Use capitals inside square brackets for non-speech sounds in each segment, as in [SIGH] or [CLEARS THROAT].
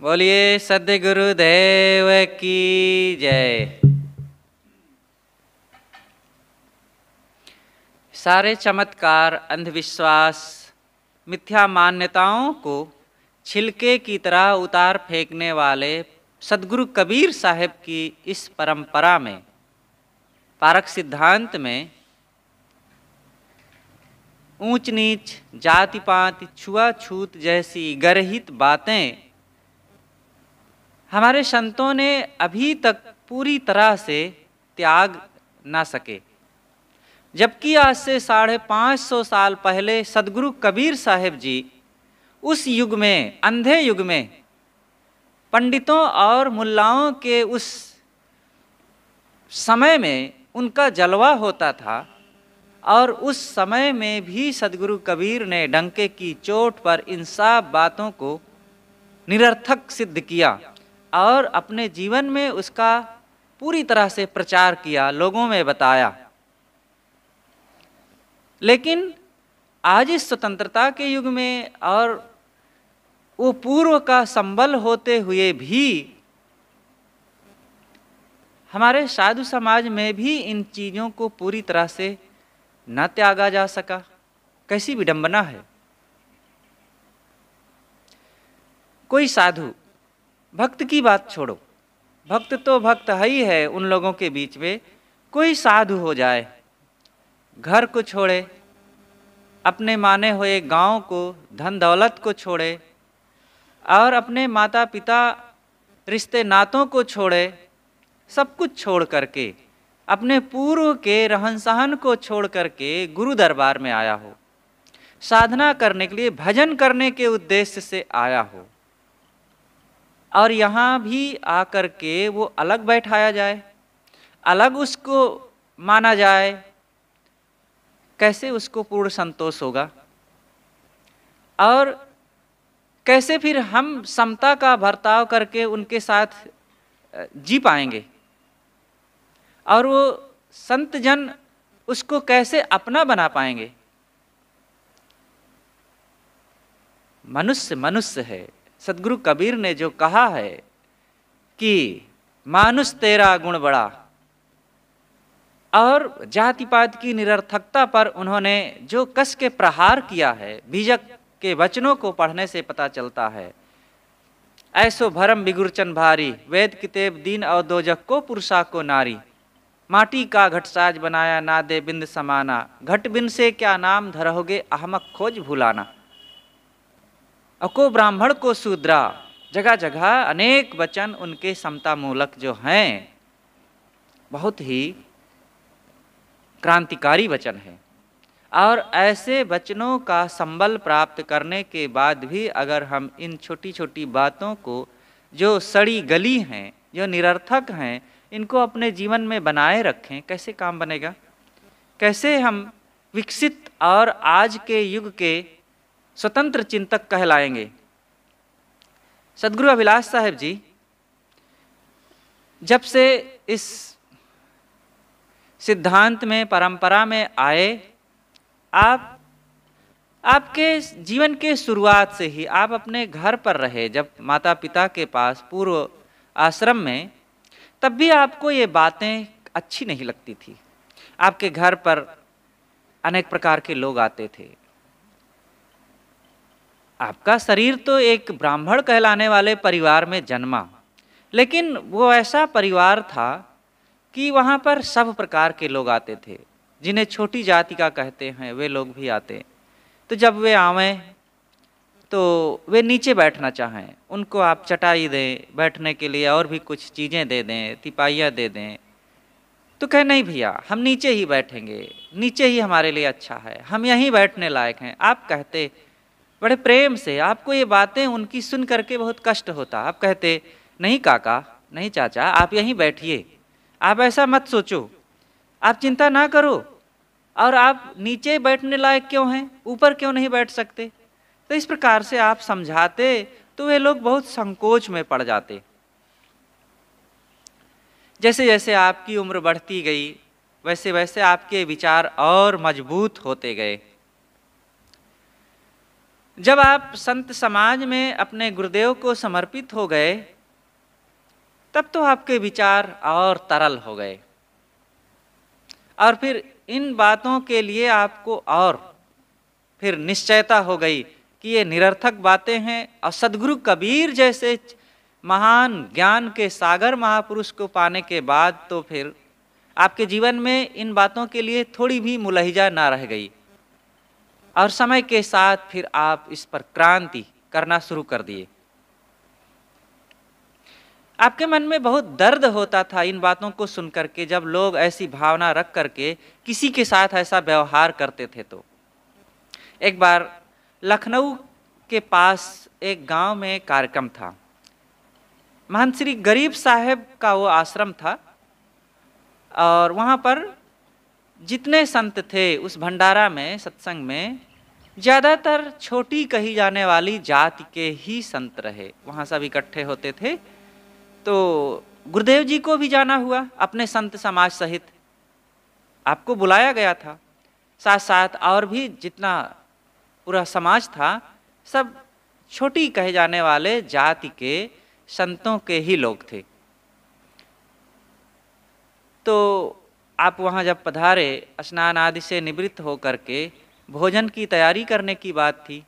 बोलिए सद्य गुरुदेव की जय सारे चमत्कार अंधविश्वास मिथ्या मान्यताओं को छिलके की तरह उतार फेंकने वाले सदगुरु कबीर साहब की इस परंपरा में पारक सिद्धांत में ऊंच नीच जाति पाति छुआछूत जैसी गर्हित बातें हमारे संतों ने अभी तक पूरी तरह से त्याग ना सके जबकि आज से साढ़े पाँच सौ साल पहले सदगुरु कबीर साहेब जी उस युग में अंधे युग में पंडितों और मुल्लाओं के उस समय में उनका जलवा होता था और उस समय में भी सदगुरु कबीर ने डंके की चोट पर इन सब बातों को निरर्थक सिद्ध किया और अपने जीवन में उसका पूरी तरह से प्रचार किया लोगों में बताया लेकिन आज इस स्वतंत्रता के युग में और वो पूर्व का संबल होते हुए भी हमारे साधु समाज में भी इन चीज़ों को पूरी तरह से न त्यागा जा सका कैसी विडंबना है कोई साधु भक्त की बात छोड़ो भक्त तो भक्त है ही है उन लोगों के बीच में कोई साधु हो जाए घर को छोड़े अपने माने हुए गांव को धन दौलत को छोड़े और अपने माता पिता रिश्ते नातों को छोड़े सब कुछ छोड़ करके अपने पूर्व के रहन सहन को छोड़ करके गुरु दरबार में आया हो साधना करने के लिए भजन करने के उद्देश्य से आया हो और यहाँ भी आकर के वो अलग बैठाया जाए अलग उसको माना जाए कैसे उसको पूर्ण संतोष होगा और कैसे फिर हम समता का बर्ताव करके उनके साथ जी पाएंगे और वो संत जन उसको कैसे अपना बना पाएंगे मनुष्य मनुष्य है सदगुरु कबीर ने जो कहा है कि मानुष तेरा गुण बड़ा और पात की निरर्थकता पर उन्होंने जो कस के प्रहार किया है बीजक के वचनों को पढ़ने से पता चलता है ऐसो भरम बिगुरचन भारी वेद कितेब दीन और दोजक को पुरुषा को नारी माटी का घटसाज बनाया ना दे बिंद समाना घट बिन से क्या नाम धरोगे अहमक खोज भुलाना अको ब्राह्मण को शूद्रा जगह जगह अनेक वचन उनके समता मूलक जो हैं बहुत ही क्रांतिकारी वचन है और ऐसे वचनों का संबल प्राप्त करने के बाद भी अगर हम इन छोटी छोटी बातों को जो सड़ी गली हैं जो निरर्थक हैं इनको अपने जीवन में बनाए रखें कैसे काम बनेगा कैसे हम विकसित और आज के युग के स्वतंत्र चिंतक कहलाएंगे सदगुरु अभिलाष साहेब जी जब से इस सिद्धांत में परंपरा में आए आप आपके जीवन के शुरुआत से ही आप अपने घर पर रहे जब माता पिता के पास पूर्व आश्रम में तब भी आपको ये बातें अच्छी नहीं लगती थी आपके घर पर अनेक प्रकार के लोग आते थे आपका शरीर तो एक ब्राह्मण कहलाने वाले परिवार में जन्मा लेकिन वो ऐसा परिवार था कि वहाँ पर सब प्रकार के लोग आते थे जिन्हें छोटी जाति का कहते हैं वे लोग भी आते तो जब वे आवें तो वे नीचे बैठना चाहें उनको आप चटाई दें बैठने के लिए और भी कुछ चीज़ें दे दें तिपाहियाँ दे दें तो कहे नहीं भैया हम नीचे ही बैठेंगे नीचे ही हमारे लिए अच्छा है हम यहीं बैठने लायक हैं आप कहते बड़े प्रेम से आपको ये बातें उनकी सुन करके बहुत कष्ट होता आप कहते नहीं काका नहीं चाचा आप यहीं बैठिए आप ऐसा मत सोचो आप चिंता ना करो और आप नीचे बैठने लायक क्यों हैं ऊपर क्यों नहीं बैठ सकते तो इस प्रकार से आप समझाते तो वे लोग बहुत संकोच में पड़ जाते जैसे जैसे आपकी उम्र बढ़ती गई वैसे वैसे आपके विचार और मजबूत होते गए जब आप संत समाज में अपने गुरुदेव को समर्पित हो गए तब तो आपके विचार और तरल हो गए और फिर इन बातों के लिए आपको और फिर निश्चयता हो गई कि ये निरर्थक बातें हैं और सदगुरु कबीर जैसे महान ज्ञान के सागर महापुरुष को पाने के बाद तो फिर आपके जीवन में इन बातों के लिए थोड़ी भी मुलहिजा ना रह गई और समय के साथ फिर आप इस पर क्रांति करना शुरू कर दिए आपके मन में बहुत दर्द होता था इन बातों को सुन करके जब लोग ऐसी भावना रख करके किसी के साथ ऐसा व्यवहार करते थे तो एक बार लखनऊ के पास एक गांव में कार्यक्रम था महंत श्री गरीब साहेब का वो आश्रम था और वहाँ पर जितने संत थे उस भंडारा में सत्संग में ज़्यादातर छोटी कही जाने वाली जाति के ही संत रहे वहाँ सब इकट्ठे होते थे तो गुरुदेव जी को भी जाना हुआ अपने संत समाज सहित आपको बुलाया गया था साथ साथ और भी जितना पूरा समाज था सब छोटी कहे जाने वाले जाति के संतों के ही लोग थे तो आप वहाँ जब पधारे स्नान आदि से निवृत्त हो करके भोजन की तैयारी करने की बात थी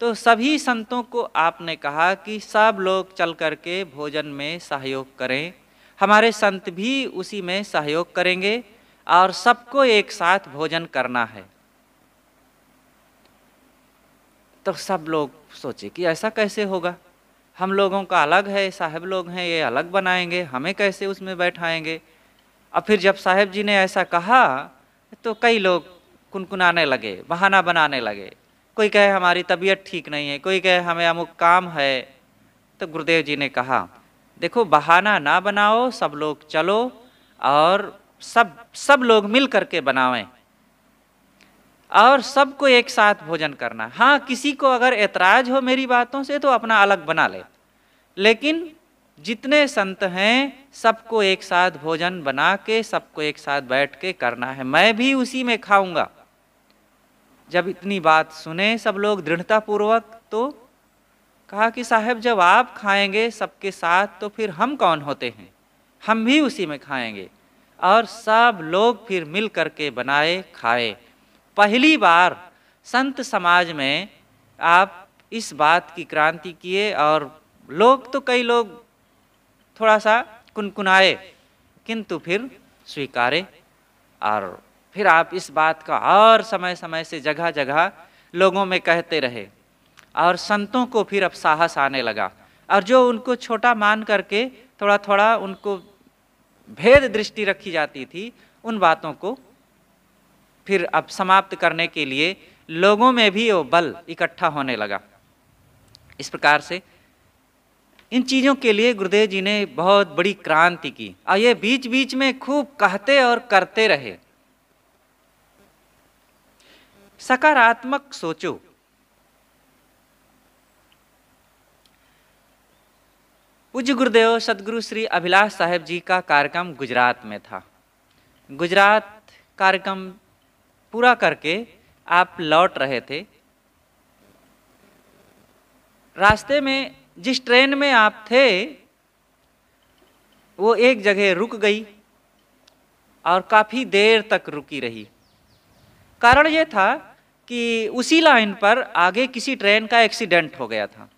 तो सभी संतों को आपने कहा कि सब लोग चल करके भोजन में सहयोग करें हमारे संत भी उसी में सहयोग करेंगे और सबको एक साथ भोजन करना है तो सब लोग सोचे कि ऐसा कैसे होगा हम लोगों का अलग है साहब लोग हैं ये अलग बनाएंगे हमें कैसे उसमें बैठाएंगे और फिर जब साहेब जी ने ऐसा कहा तो कई लोग कुनकुनाने लगे बहाना बनाने लगे कोई कहे हमारी तबीयत ठीक नहीं है कोई कहे हमें अमुक काम है तो गुरुदेव जी ने कहा देखो बहाना ना बनाओ सब लोग चलो और सब सब लोग मिल करके बनावें और सबको एक साथ भोजन करना हाँ किसी को अगर एतराज हो मेरी बातों से तो अपना अलग बना ले लेकिन जितने संत हैं सबको एक साथ भोजन बना के सबको एक साथ बैठ के करना है मैं भी उसी में खाऊंगा जब इतनी बात सुने सब लोग दृढ़तापूर्वक तो कहा कि साहब जब आप खाएंगे सबके साथ तो फिर हम कौन होते हैं हम भी उसी में खाएंगे और सब लोग फिर मिल करके बनाए खाए पहली बार संत समाज में आप इस बात की क्रांति किए और लोग तो कई लोग थोड़ा सा कुनकुनाए किंतु फिर स्वीकारे और फिर आप इस बात का और समय समय से जगह जगह लोगों में कहते रहे और संतों को फिर अब साहस आने लगा और जो उनको छोटा मान करके थोड़ा थोड़ा उनको भेद दृष्टि रखी जाती थी उन बातों को फिर अब समाप्त करने के लिए लोगों में भी वो बल इकट्ठा होने लगा इस प्रकार से इन चीज़ों के लिए गुरुदेव जी ने बहुत बड़ी क्रांति की और ये बीच बीच में खूब कहते और करते रहे सकारात्मक सोचो पूज्य गुरुदेव सदगुरु श्री अभिलाष साहेब जी का कार्यक्रम गुजरात में था गुजरात कार्यक्रम पूरा करके आप लौट रहे थे रास्ते में जिस ट्रेन में आप थे वो एक जगह रुक गई और काफ़ी देर तक रुकी रही कारण ये था कि उसी लाइन पर आगे किसी ट्रेन का एक्सीडेंट हो गया था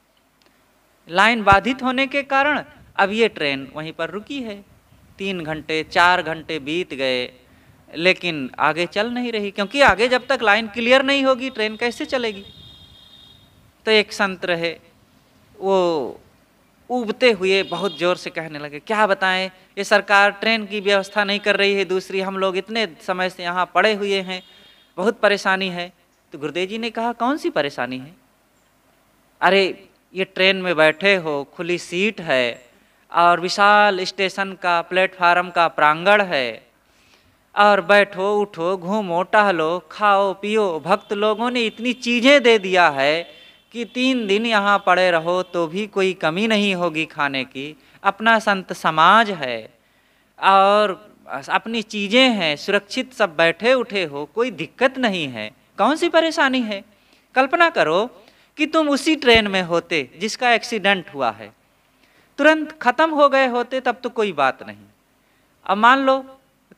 लाइन बाधित होने के कारण अब ये ट्रेन वहीं पर रुकी है तीन घंटे चार घंटे बीत गए लेकिन आगे चल नहीं रही क्योंकि आगे जब तक लाइन क्लियर नहीं होगी ट्रेन कैसे चलेगी तो एक संत रहे वो उबते हुए बहुत ज़ोर से कहने लगे क्या बताएं ये सरकार ट्रेन की व्यवस्था नहीं कर रही है दूसरी हम लोग इतने समय से यहाँ पड़े हुए हैं बहुत परेशानी है तो गुरुदेव जी ने कहा कौन सी परेशानी है अरे ये ट्रेन में बैठे हो खुली सीट है और विशाल स्टेशन का प्लेटफार्म का प्रांगण है और बैठो उठो घूमो टहलो खाओ पियो भक्त लोगों ने इतनी चीज़ें दे दिया है कि तीन दिन यहाँ पड़े रहो तो भी कोई कमी नहीं होगी खाने की अपना संत समाज है और अपनी चीज़ें हैं सुरक्षित सब बैठे उठे हो कोई दिक्कत नहीं है कौन सी परेशानी है कल्पना करो कि तुम उसी ट्रेन में होते जिसका एक्सीडेंट हुआ है तुरंत ख़त्म हो गए होते तब तो कोई बात नहीं अब मान लो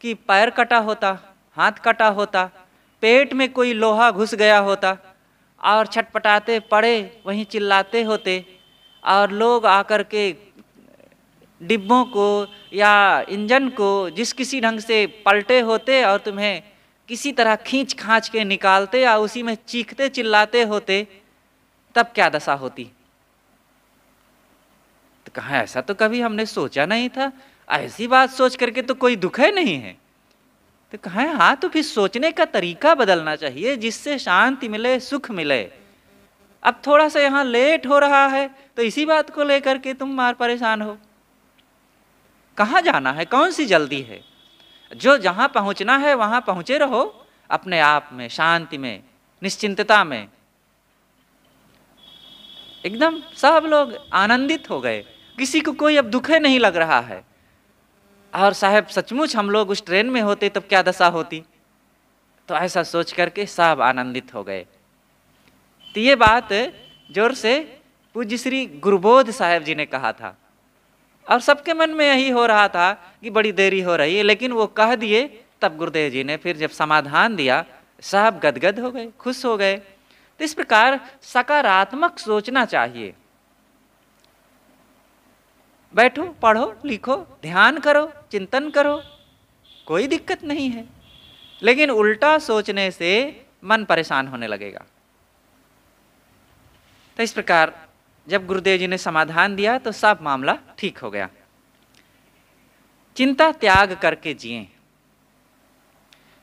कि पैर कटा होता हाथ कटा होता पेट में कोई लोहा घुस गया होता और छटपटाते पड़े वहीं चिल्लाते होते और लोग आकर के डिब्बों को या इंजन को जिस किसी ढंग से पलटे होते और तुम्हें किसी तरह खींच खाँच के निकालते या उसी में चीखते चिल्लाते होते तब क्या दशा होती तो कहाँ ऐसा तो कभी हमने सोचा नहीं था ऐसी बात सोच करके तो कोई दुख है नहीं है तो कहा है हाँ तो फिर सोचने का तरीका बदलना चाहिए जिससे शांति मिले सुख मिले अब थोड़ा सा यहाँ लेट हो रहा है तो इसी बात को लेकर के तुम मार परेशान हो कहाँ जाना है कौन सी जल्दी है जो जहाँ पहुँचना है वहाँ पहुँचे रहो अपने आप में शांति में निश्चिंतता में एकदम सब लोग आनंदित हो गए किसी को कोई अब दुखे नहीं लग रहा है और साहब सचमुच हम लोग उस ट्रेन में होते तब क्या दशा होती तो ऐसा सोच करके साहब आनंदित हो गए तो ये बात जोर से पूज्य श्री गुरुबोध साहेब जी ने कहा था और सबके मन में यही हो रहा था कि बड़ी देरी हो रही है लेकिन वो कह दिए तब गुरुदेव जी ने फिर जब समाधान दिया साहब गदगद हो गए खुश हो गए तो इस प्रकार सकारात्मक सोचना चाहिए बैठो पढ़ो लिखो ध्यान करो चिंतन करो कोई दिक्कत नहीं है लेकिन उल्टा सोचने से मन परेशान होने लगेगा तो इस प्रकार जब गुरुदेव जी ने समाधान दिया तो सब मामला ठीक हो गया चिंता त्याग करके जिए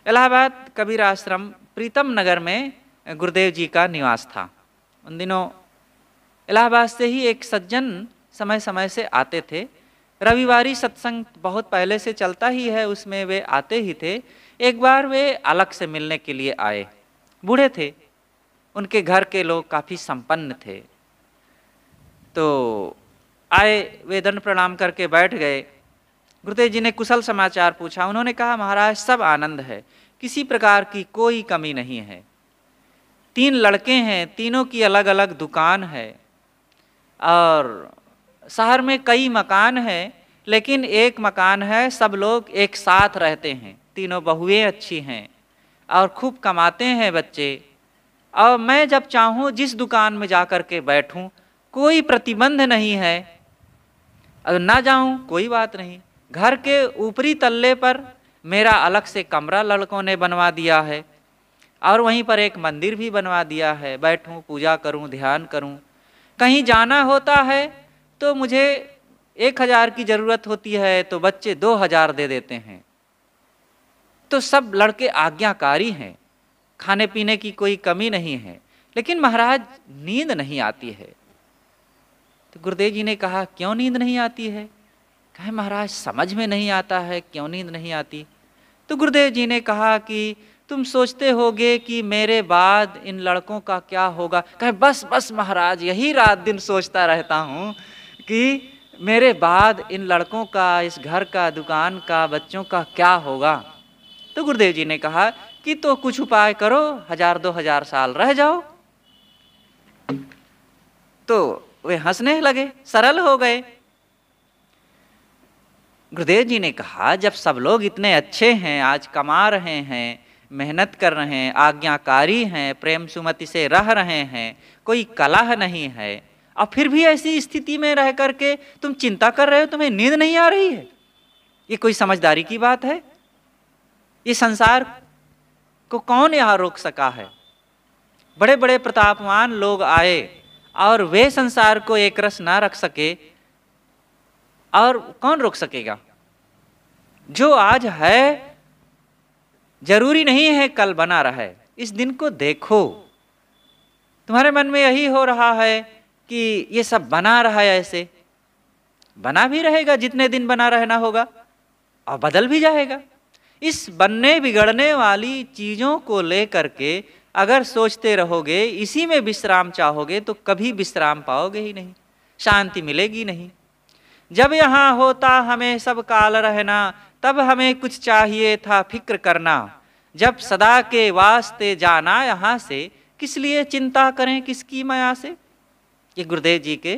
इलाहाबाद कबीर आश्रम प्रीतम नगर में गुरुदेव जी का निवास था उन दिनों इलाहाबाद से ही एक सज्जन समय समय से आते थे रविवारी सत्संग बहुत पहले से चलता ही है उसमें वे आते ही थे एक बार वे अलग से मिलने के लिए आए बूढ़े थे उनके घर के लोग काफ़ी संपन्न थे तो आए वे दंड प्रणाम करके बैठ गए गुरुदेव जी ने कुशल समाचार पूछा उन्होंने कहा महाराज सब आनंद है किसी प्रकार की कोई कमी नहीं है तीन लड़के हैं तीनों की अलग अलग दुकान है और शहर में कई मकान हैं लेकिन एक मकान है सब लोग एक साथ रहते हैं तीनों बहुएं अच्छी हैं और खूब कमाते हैं बच्चे और मैं जब चाहूँ जिस दुकान में जा कर के बैठूँ कोई प्रतिबंध नहीं है अगर ना जाऊँ कोई बात नहीं घर के ऊपरी तल्ले पर मेरा अलग से कमरा लड़कों ने बनवा दिया है और वहीं पर एक मंदिर भी बनवा दिया है बैठूँ पूजा करूँ ध्यान करूँ कहीं जाना होता है तो मुझे एक हज़ार की ज़रूरत होती है तो बच्चे दो हज़ार दे देते हैं तो सब लड़के आज्ञाकारी हैं खाने पीने की कोई कमी नहीं है लेकिन महाराज नींद नहीं आती है तो गुरुदेव जी ने कहा क्यों नींद नहीं आती है कहे महाराज समझ में नहीं आता है क्यों नींद नहीं आती तो गुरुदेव जी ने कहा कि तुम सोचते होगे कि मेरे बाद इन लड़कों का क्या होगा कहे बस बस महाराज यही रात दिन सोचता रहता हूँ कि मेरे बाद इन लड़कों का इस घर का दुकान का बच्चों का क्या होगा तो गुरुदेव जी ने कहा कि तो कुछ उपाय करो हजार दो हजार साल रह जाओ तो वे हंसने लगे सरल हो गए गुरुदेव जी ने कहा जब सब लोग इतने अच्छे हैं आज कमा रहे हैं मेहनत कर रहे हैं आज्ञाकारी हैं प्रेम सुमति से रह रहे हैं कोई कलह नहीं है अब फिर भी ऐसी स्थिति में रह करके तुम चिंता कर रहे हो तुम्हें नींद नहीं आ रही है ये कोई समझदारी की बात है ये संसार को कौन यहां रोक सका है बड़े बड़े प्रतापमान लोग आए और वे संसार को एक रस ना रख सके और कौन रोक सकेगा जो आज है जरूरी नहीं है कल बना रहे इस दिन को देखो तुम्हारे मन में यही हो रहा है कि ये सब बना रहा है ऐसे बना भी रहेगा जितने दिन बना रहना होगा और बदल भी जाएगा इस बनने बिगड़ने वाली चीज़ों को लेकर के अगर सोचते रहोगे इसी में विश्राम चाहोगे तो कभी विश्राम पाओगे ही नहीं शांति मिलेगी नहीं जब यहाँ होता हमें सब काल रहना तब हमें कुछ चाहिए था फिक्र करना जब सदा के वास्ते जाना यहाँ से किस लिए चिंता करें किसकी माया से ये गुरुदेव जी के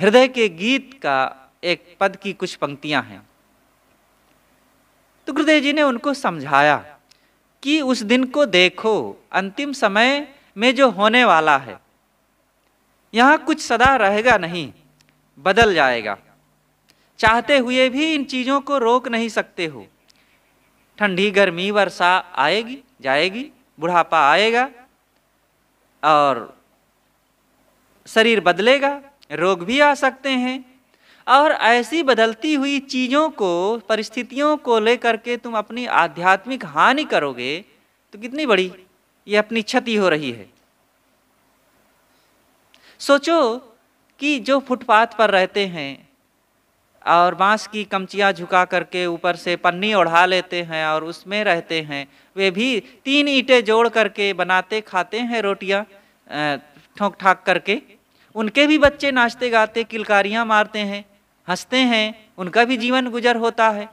हृदय के गीत का एक पद की कुछ पंक्तियां हैं तो गुरुदेव जी ने उनको समझाया कि उस दिन को देखो अंतिम समय में जो होने वाला है यहाँ कुछ सदा रहेगा नहीं बदल जाएगा चाहते हुए भी इन चीज़ों को रोक नहीं सकते हो ठंडी गर्मी वर्षा आएगी जाएगी बुढ़ापा आएगा और शरीर बदलेगा रोग भी आ सकते हैं और ऐसी बदलती हुई चीज़ों को परिस्थितियों को लेकर के तुम अपनी आध्यात्मिक हानि करोगे तो कितनी बड़ी ये अपनी क्षति हो रही है सोचो कि जो फुटपाथ पर रहते हैं और बांस की कमचियाँ झुका करके ऊपर से पन्नी ओढ़ा लेते हैं और उसमें रहते हैं वे भी तीन ईंटें जोड़ करके बनाते खाते हैं रोटियाँ ठोंक ठाक करके उनके भी बच्चे नाचते गाते किलकारियां मारते हैं हंसते हैं उनका भी जीवन गुजर होता है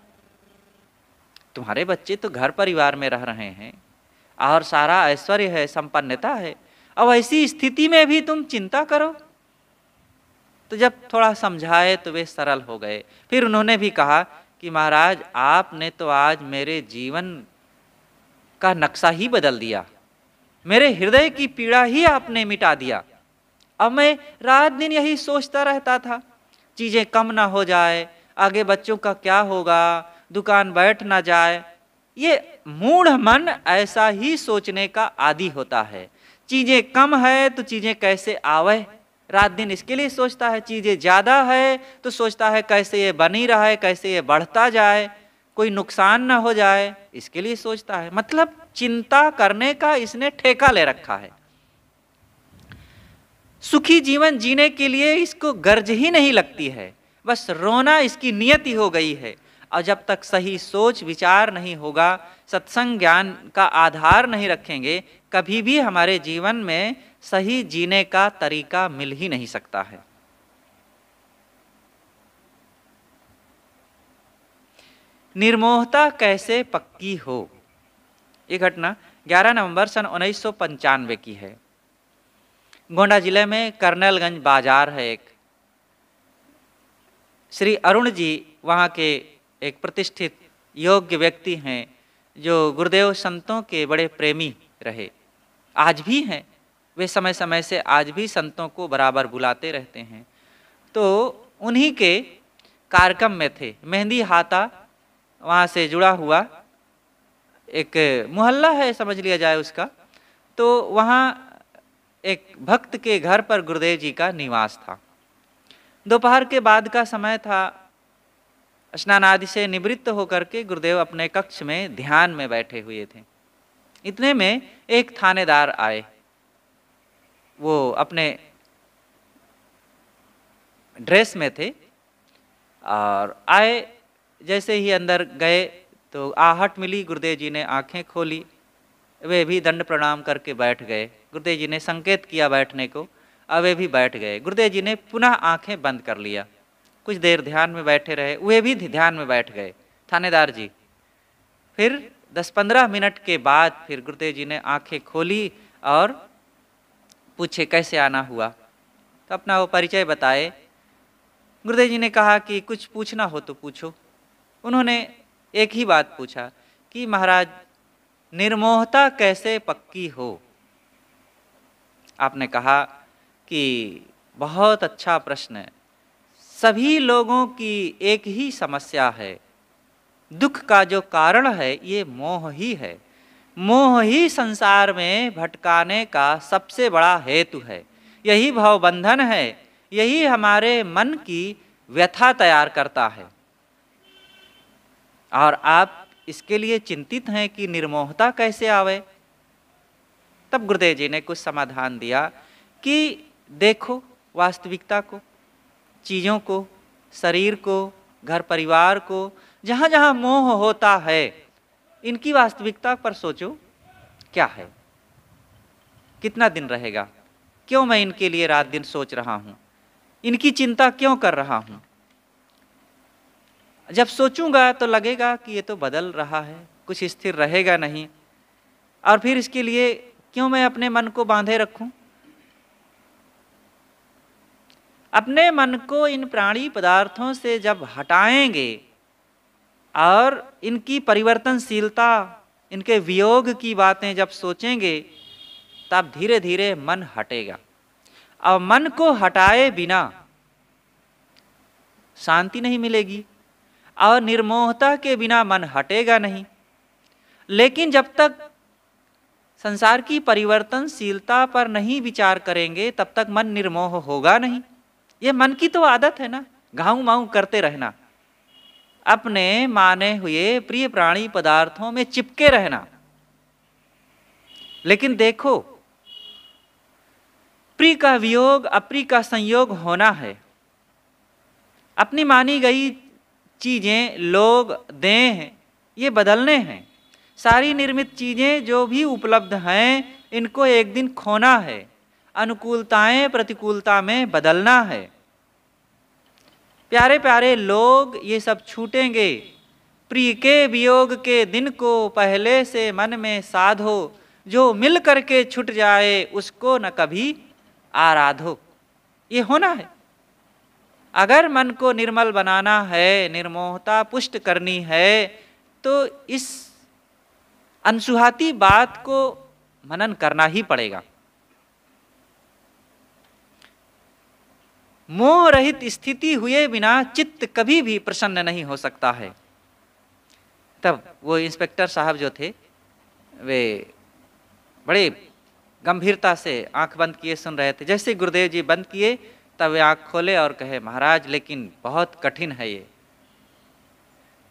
तुम्हारे बच्चे तो घर परिवार में रह रहे हैं और सारा ऐश्वर्य है संपन्नता है अब ऐसी स्थिति में भी तुम चिंता करो तो जब थोड़ा समझाए तो वे सरल हो गए फिर उन्होंने भी कहा कि महाराज आपने तो आज मेरे जीवन का नक्शा ही बदल दिया मेरे हृदय की पीड़ा ही आपने मिटा दिया अब मैं रात दिन यही सोचता रहता था चीज़ें कम ना हो जाए आगे बच्चों का क्या होगा दुकान बैठ ना जाए ये मूढ़ मन ऐसा ही सोचने का आदि होता है चीज़ें कम है तो चीज़ें कैसे आवे रात दिन इसके लिए सोचता है चीज़ें ज़्यादा है तो सोचता है कैसे ये बनी है कैसे ये बढ़ता जाए कोई नुकसान ना हो जाए इसके लिए सोचता है मतलब चिंता करने का इसने ठेका ले रखा है सुखी जीवन जीने के लिए इसको गर्ज ही नहीं लगती है बस रोना इसकी नियति हो गई है और जब तक सही सोच विचार नहीं होगा सत्संग ज्ञान का आधार नहीं रखेंगे कभी भी हमारे जीवन में सही जीने का तरीका मिल ही नहीं सकता है निर्मोहता कैसे पक्की हो ये घटना 11 नवंबर सन उन्नीस की है गोंडा जिले में कर्नलगंज बाजार है एक श्री अरुण जी वहाँ के एक प्रतिष्ठित योग्य व्यक्ति हैं जो गुरुदेव संतों के बड़े प्रेमी रहे आज भी हैं वे समय समय से आज भी संतों को बराबर बुलाते रहते हैं तो उन्हीं के कार्यक्रम में थे मेहंदी हाथा वहाँ से जुड़ा हुआ एक मोहल्ला है समझ लिया जाए उसका तो वहाँ एक भक्त के घर पर गुरुदेव जी का निवास था दोपहर के बाद का समय था स्नान आदि से निवृत्त होकर के गुरुदेव अपने कक्ष में ध्यान में बैठे हुए थे इतने में एक थानेदार आए वो अपने ड्रेस में थे और आए जैसे ही अंदर गए तो आहट मिली गुरुदेव जी ने आंखें खोली वे भी दंड प्रणाम करके बैठ गए गुरुदेव जी ने संकेत किया बैठने को अब वे भी बैठ गए गुरुदेव जी ने पुनः आंखें बंद कर लिया कुछ देर ध्यान में बैठे रहे वे भी ध्यान में बैठ गए थानेदार जी फिर दस पंद्रह मिनट के बाद फिर गुरुदेव जी ने आंखें खोली और पूछे कैसे आना हुआ तो अपना वो परिचय बताए गुरुदेव जी ने कहा कि कुछ पूछना हो तो पूछो उन्होंने एक ही बात पूछा कि महाराज निर्मोहता कैसे पक्की हो आपने कहा कि बहुत अच्छा प्रश्न है सभी लोगों की एक ही समस्या है दुख का जो कारण है ये मोह ही है मोह ही संसार में भटकाने का सबसे बड़ा हेतु है यही भवबंधन है यही हमारे मन की व्यथा तैयार करता है और आप इसके लिए चिंतित हैं कि निर्मोहता कैसे आवे तब गुरुदेव जी ने कुछ समाधान दिया कि देखो वास्तविकता को चीज़ों को शरीर को घर परिवार को जहाँ जहाँ मोह होता है इनकी वास्तविकता पर सोचो क्या है कितना दिन रहेगा क्यों मैं इनके लिए रात दिन सोच रहा हूँ इनकी चिंता क्यों कर रहा हूँ जब सोचूंगा तो लगेगा कि ये तो बदल रहा है कुछ स्थिर रहेगा नहीं और फिर इसके लिए क्यों मैं अपने मन को बांधे रखूं अपने मन को इन प्राणी पदार्थों से जब हटाएंगे और इनकी परिवर्तनशीलता इनके वियोग की बातें जब सोचेंगे तब धीरे धीरे मन हटेगा और मन को हटाए बिना शांति नहीं मिलेगी और निर्मोहता के बिना मन हटेगा नहीं लेकिन जब तक संसार की परिवर्तनशीलता पर नहीं विचार करेंगे तब तक मन निर्मोह होगा नहीं ये मन की तो आदत है ना घाव माऊ करते रहना अपने माने हुए प्रिय प्राणी पदार्थों में चिपके रहना लेकिन देखो प्रिय का वियोग अप्रिय का संयोग होना है अपनी मानी गई चीज़ें लोग दें हैं ये बदलने हैं सारी निर्मित चीज़ें जो भी उपलब्ध हैं इनको एक दिन खोना है अनुकूलताएं प्रतिकूलता में बदलना है प्यारे प्यारे लोग ये सब छूटेंगे प्रिय के वियोग के दिन को पहले से मन में साधो जो मिल करके छुट जाए उसको न कभी आराधो ये होना है अगर मन को निर्मल बनाना है निर्मोहता पुष्ट करनी है तो इस अनसुहाती बात को मनन करना ही पड़ेगा मोह रहित स्थिति हुए बिना चित्त कभी भी प्रसन्न नहीं हो सकता है तब वो इंस्पेक्टर साहब जो थे वे बड़े गंभीरता से आंख बंद किए सुन रहे थे जैसे गुरुदेव जी बंद किए तब आँख खोले और कहे महाराज लेकिन बहुत कठिन है ये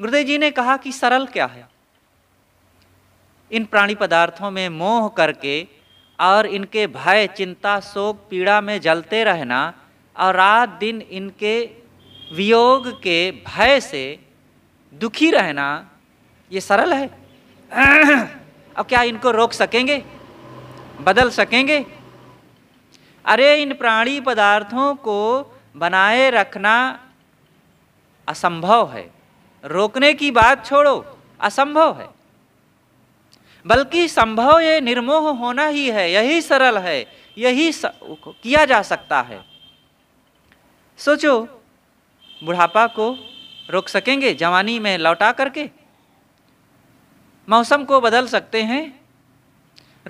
गुरुदेव जी ने कहा कि सरल क्या है इन प्राणी पदार्थों में मोह करके और इनके भय चिंता शोक पीड़ा में जलते रहना और रात दिन इनके वियोग के भय से दुखी रहना ये सरल है [CLEARS THROAT] अब क्या इनको रोक सकेंगे बदल सकेंगे अरे इन प्राणी पदार्थों को बनाए रखना असंभव है रोकने की बात छोड़ो असंभव है बल्कि संभव ये निर्मोह होना ही है यही सरल है यही स, किया जा सकता है सोचो बुढ़ापा को रोक सकेंगे जवानी में लौटा करके मौसम को बदल सकते हैं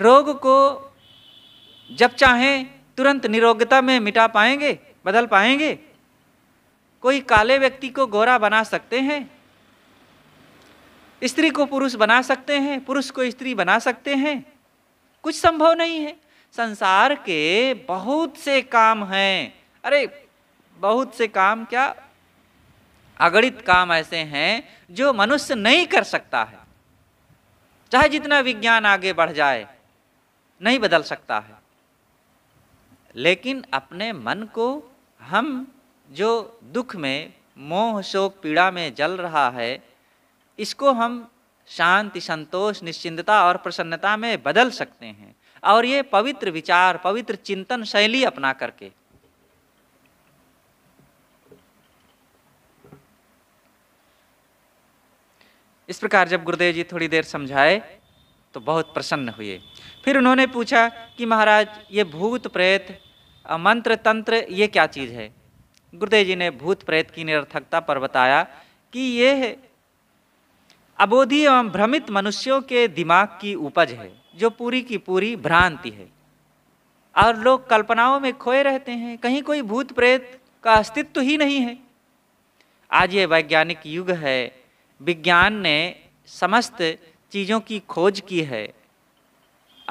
रोग को जब चाहें तुरंत निरोगता में मिटा पाएंगे बदल पाएंगे कोई काले व्यक्ति को गोरा बना सकते हैं स्त्री को पुरुष बना सकते हैं पुरुष को स्त्री बना सकते हैं कुछ संभव नहीं है संसार के बहुत से काम हैं अरे बहुत से काम क्या अगणित काम ऐसे हैं जो मनुष्य नहीं कर सकता है चाहे जितना विज्ञान आगे बढ़ जाए नहीं बदल सकता है लेकिन अपने मन को हम जो दुख में मोह शोक पीड़ा में जल रहा है इसको हम शांति संतोष निश्चिंतता और प्रसन्नता में बदल सकते हैं और ये पवित्र विचार पवित्र चिंतन शैली अपना करके इस प्रकार जब गुरुदेव जी थोड़ी देर समझाए तो बहुत प्रसन्न हुए फिर उन्होंने पूछा कि महाराज ये भूत प्रेत मंत्र तंत्र ये क्या चीज़ है गुरुदेव जी ने भूत प्रेत की निरर्थकता पर बताया कि यह अबोधि एवं भ्रमित मनुष्यों के दिमाग की उपज है जो पूरी की पूरी भ्रांति है और लोग कल्पनाओं में खोए रहते हैं कहीं कोई भूत प्रेत का अस्तित्व ही नहीं है आज ये वैज्ञानिक युग है विज्ञान ने समस्त चीज़ों की खोज की है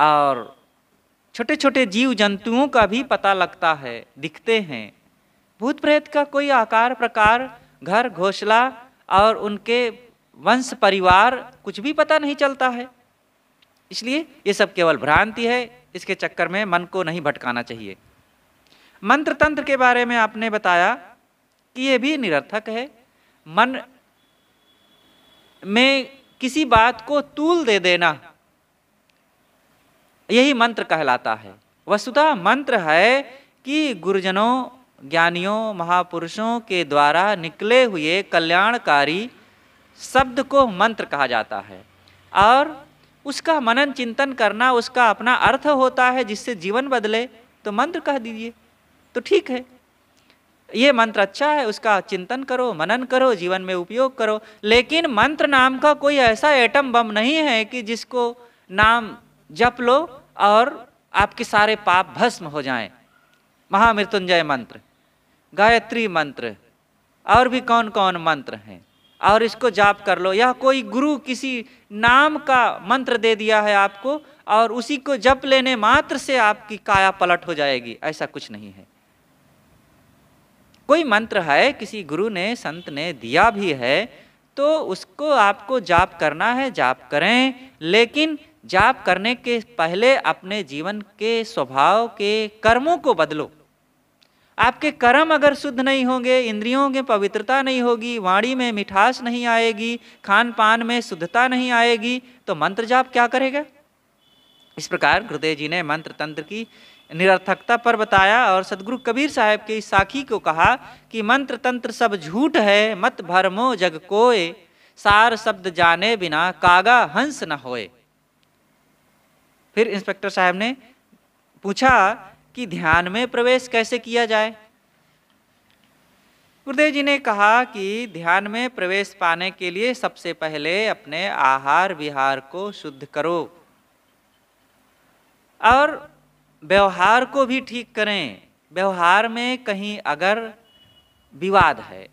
और छोटे छोटे जीव जंतुओं का भी पता लगता है दिखते हैं भूत प्रेत का कोई आकार प्रकार घर घोसला और उनके वंश परिवार कुछ भी पता नहीं चलता है इसलिए ये सब केवल भ्रांति है इसके चक्कर में मन को नहीं भटकाना चाहिए मंत्र तंत्र के बारे में आपने बताया कि ये भी निरर्थक है मन में किसी बात को तूल दे देना यही मंत्र कहलाता है वस्तुतः मंत्र है कि गुरुजनों ज्ञानियों महापुरुषों के द्वारा निकले हुए कल्याणकारी शब्द को मंत्र कहा जाता है और उसका मनन चिंतन करना उसका अपना अर्थ होता है जिससे जीवन बदले तो मंत्र कह दीजिए तो ठीक है ये मंत्र अच्छा है उसका चिंतन करो मनन करो जीवन में उपयोग करो लेकिन मंत्र नाम का कोई ऐसा एटम बम नहीं है कि जिसको नाम जप लो और आपके सारे पाप भस्म हो जाएं महामृत्युंजय मंत्र गायत्री मंत्र और भी कौन कौन मंत्र हैं और इसको जाप कर लो या कोई गुरु किसी नाम का मंत्र दे दिया है आपको और उसी को जप लेने मात्र से आपकी काया पलट हो जाएगी ऐसा कुछ नहीं है कोई मंत्र है किसी गुरु ने संत ने दिया भी है तो उसको आपको जाप करना है जाप करें लेकिन जाप करने के पहले अपने जीवन के स्वभाव के कर्मों को बदलो आपके कर्म अगर शुद्ध नहीं होंगे इंद्रियों में पवित्रता नहीं होगी वाणी में मिठास नहीं आएगी खान पान में शुद्धता नहीं आएगी तो मंत्र जाप क्या करेगा इस प्रकार गुरुदेव जी ने मंत्र तंत्र की निरर्थकता पर बताया और सदगुरु कबीर साहब के इस साखी को कहा कि मंत्र तंत्र सब झूठ है मत भरमो जग कोए सार शब्द जाने बिना कागा हंस न होए फिर इंस्पेक्टर साहब ने पूछा कि ध्यान में प्रवेश कैसे किया जाए गुरुदेव जी ने कहा कि ध्यान में प्रवेश पाने के लिए सबसे पहले अपने आहार विहार को शुद्ध करो और व्यवहार को भी ठीक करें व्यवहार में कहीं अगर विवाद है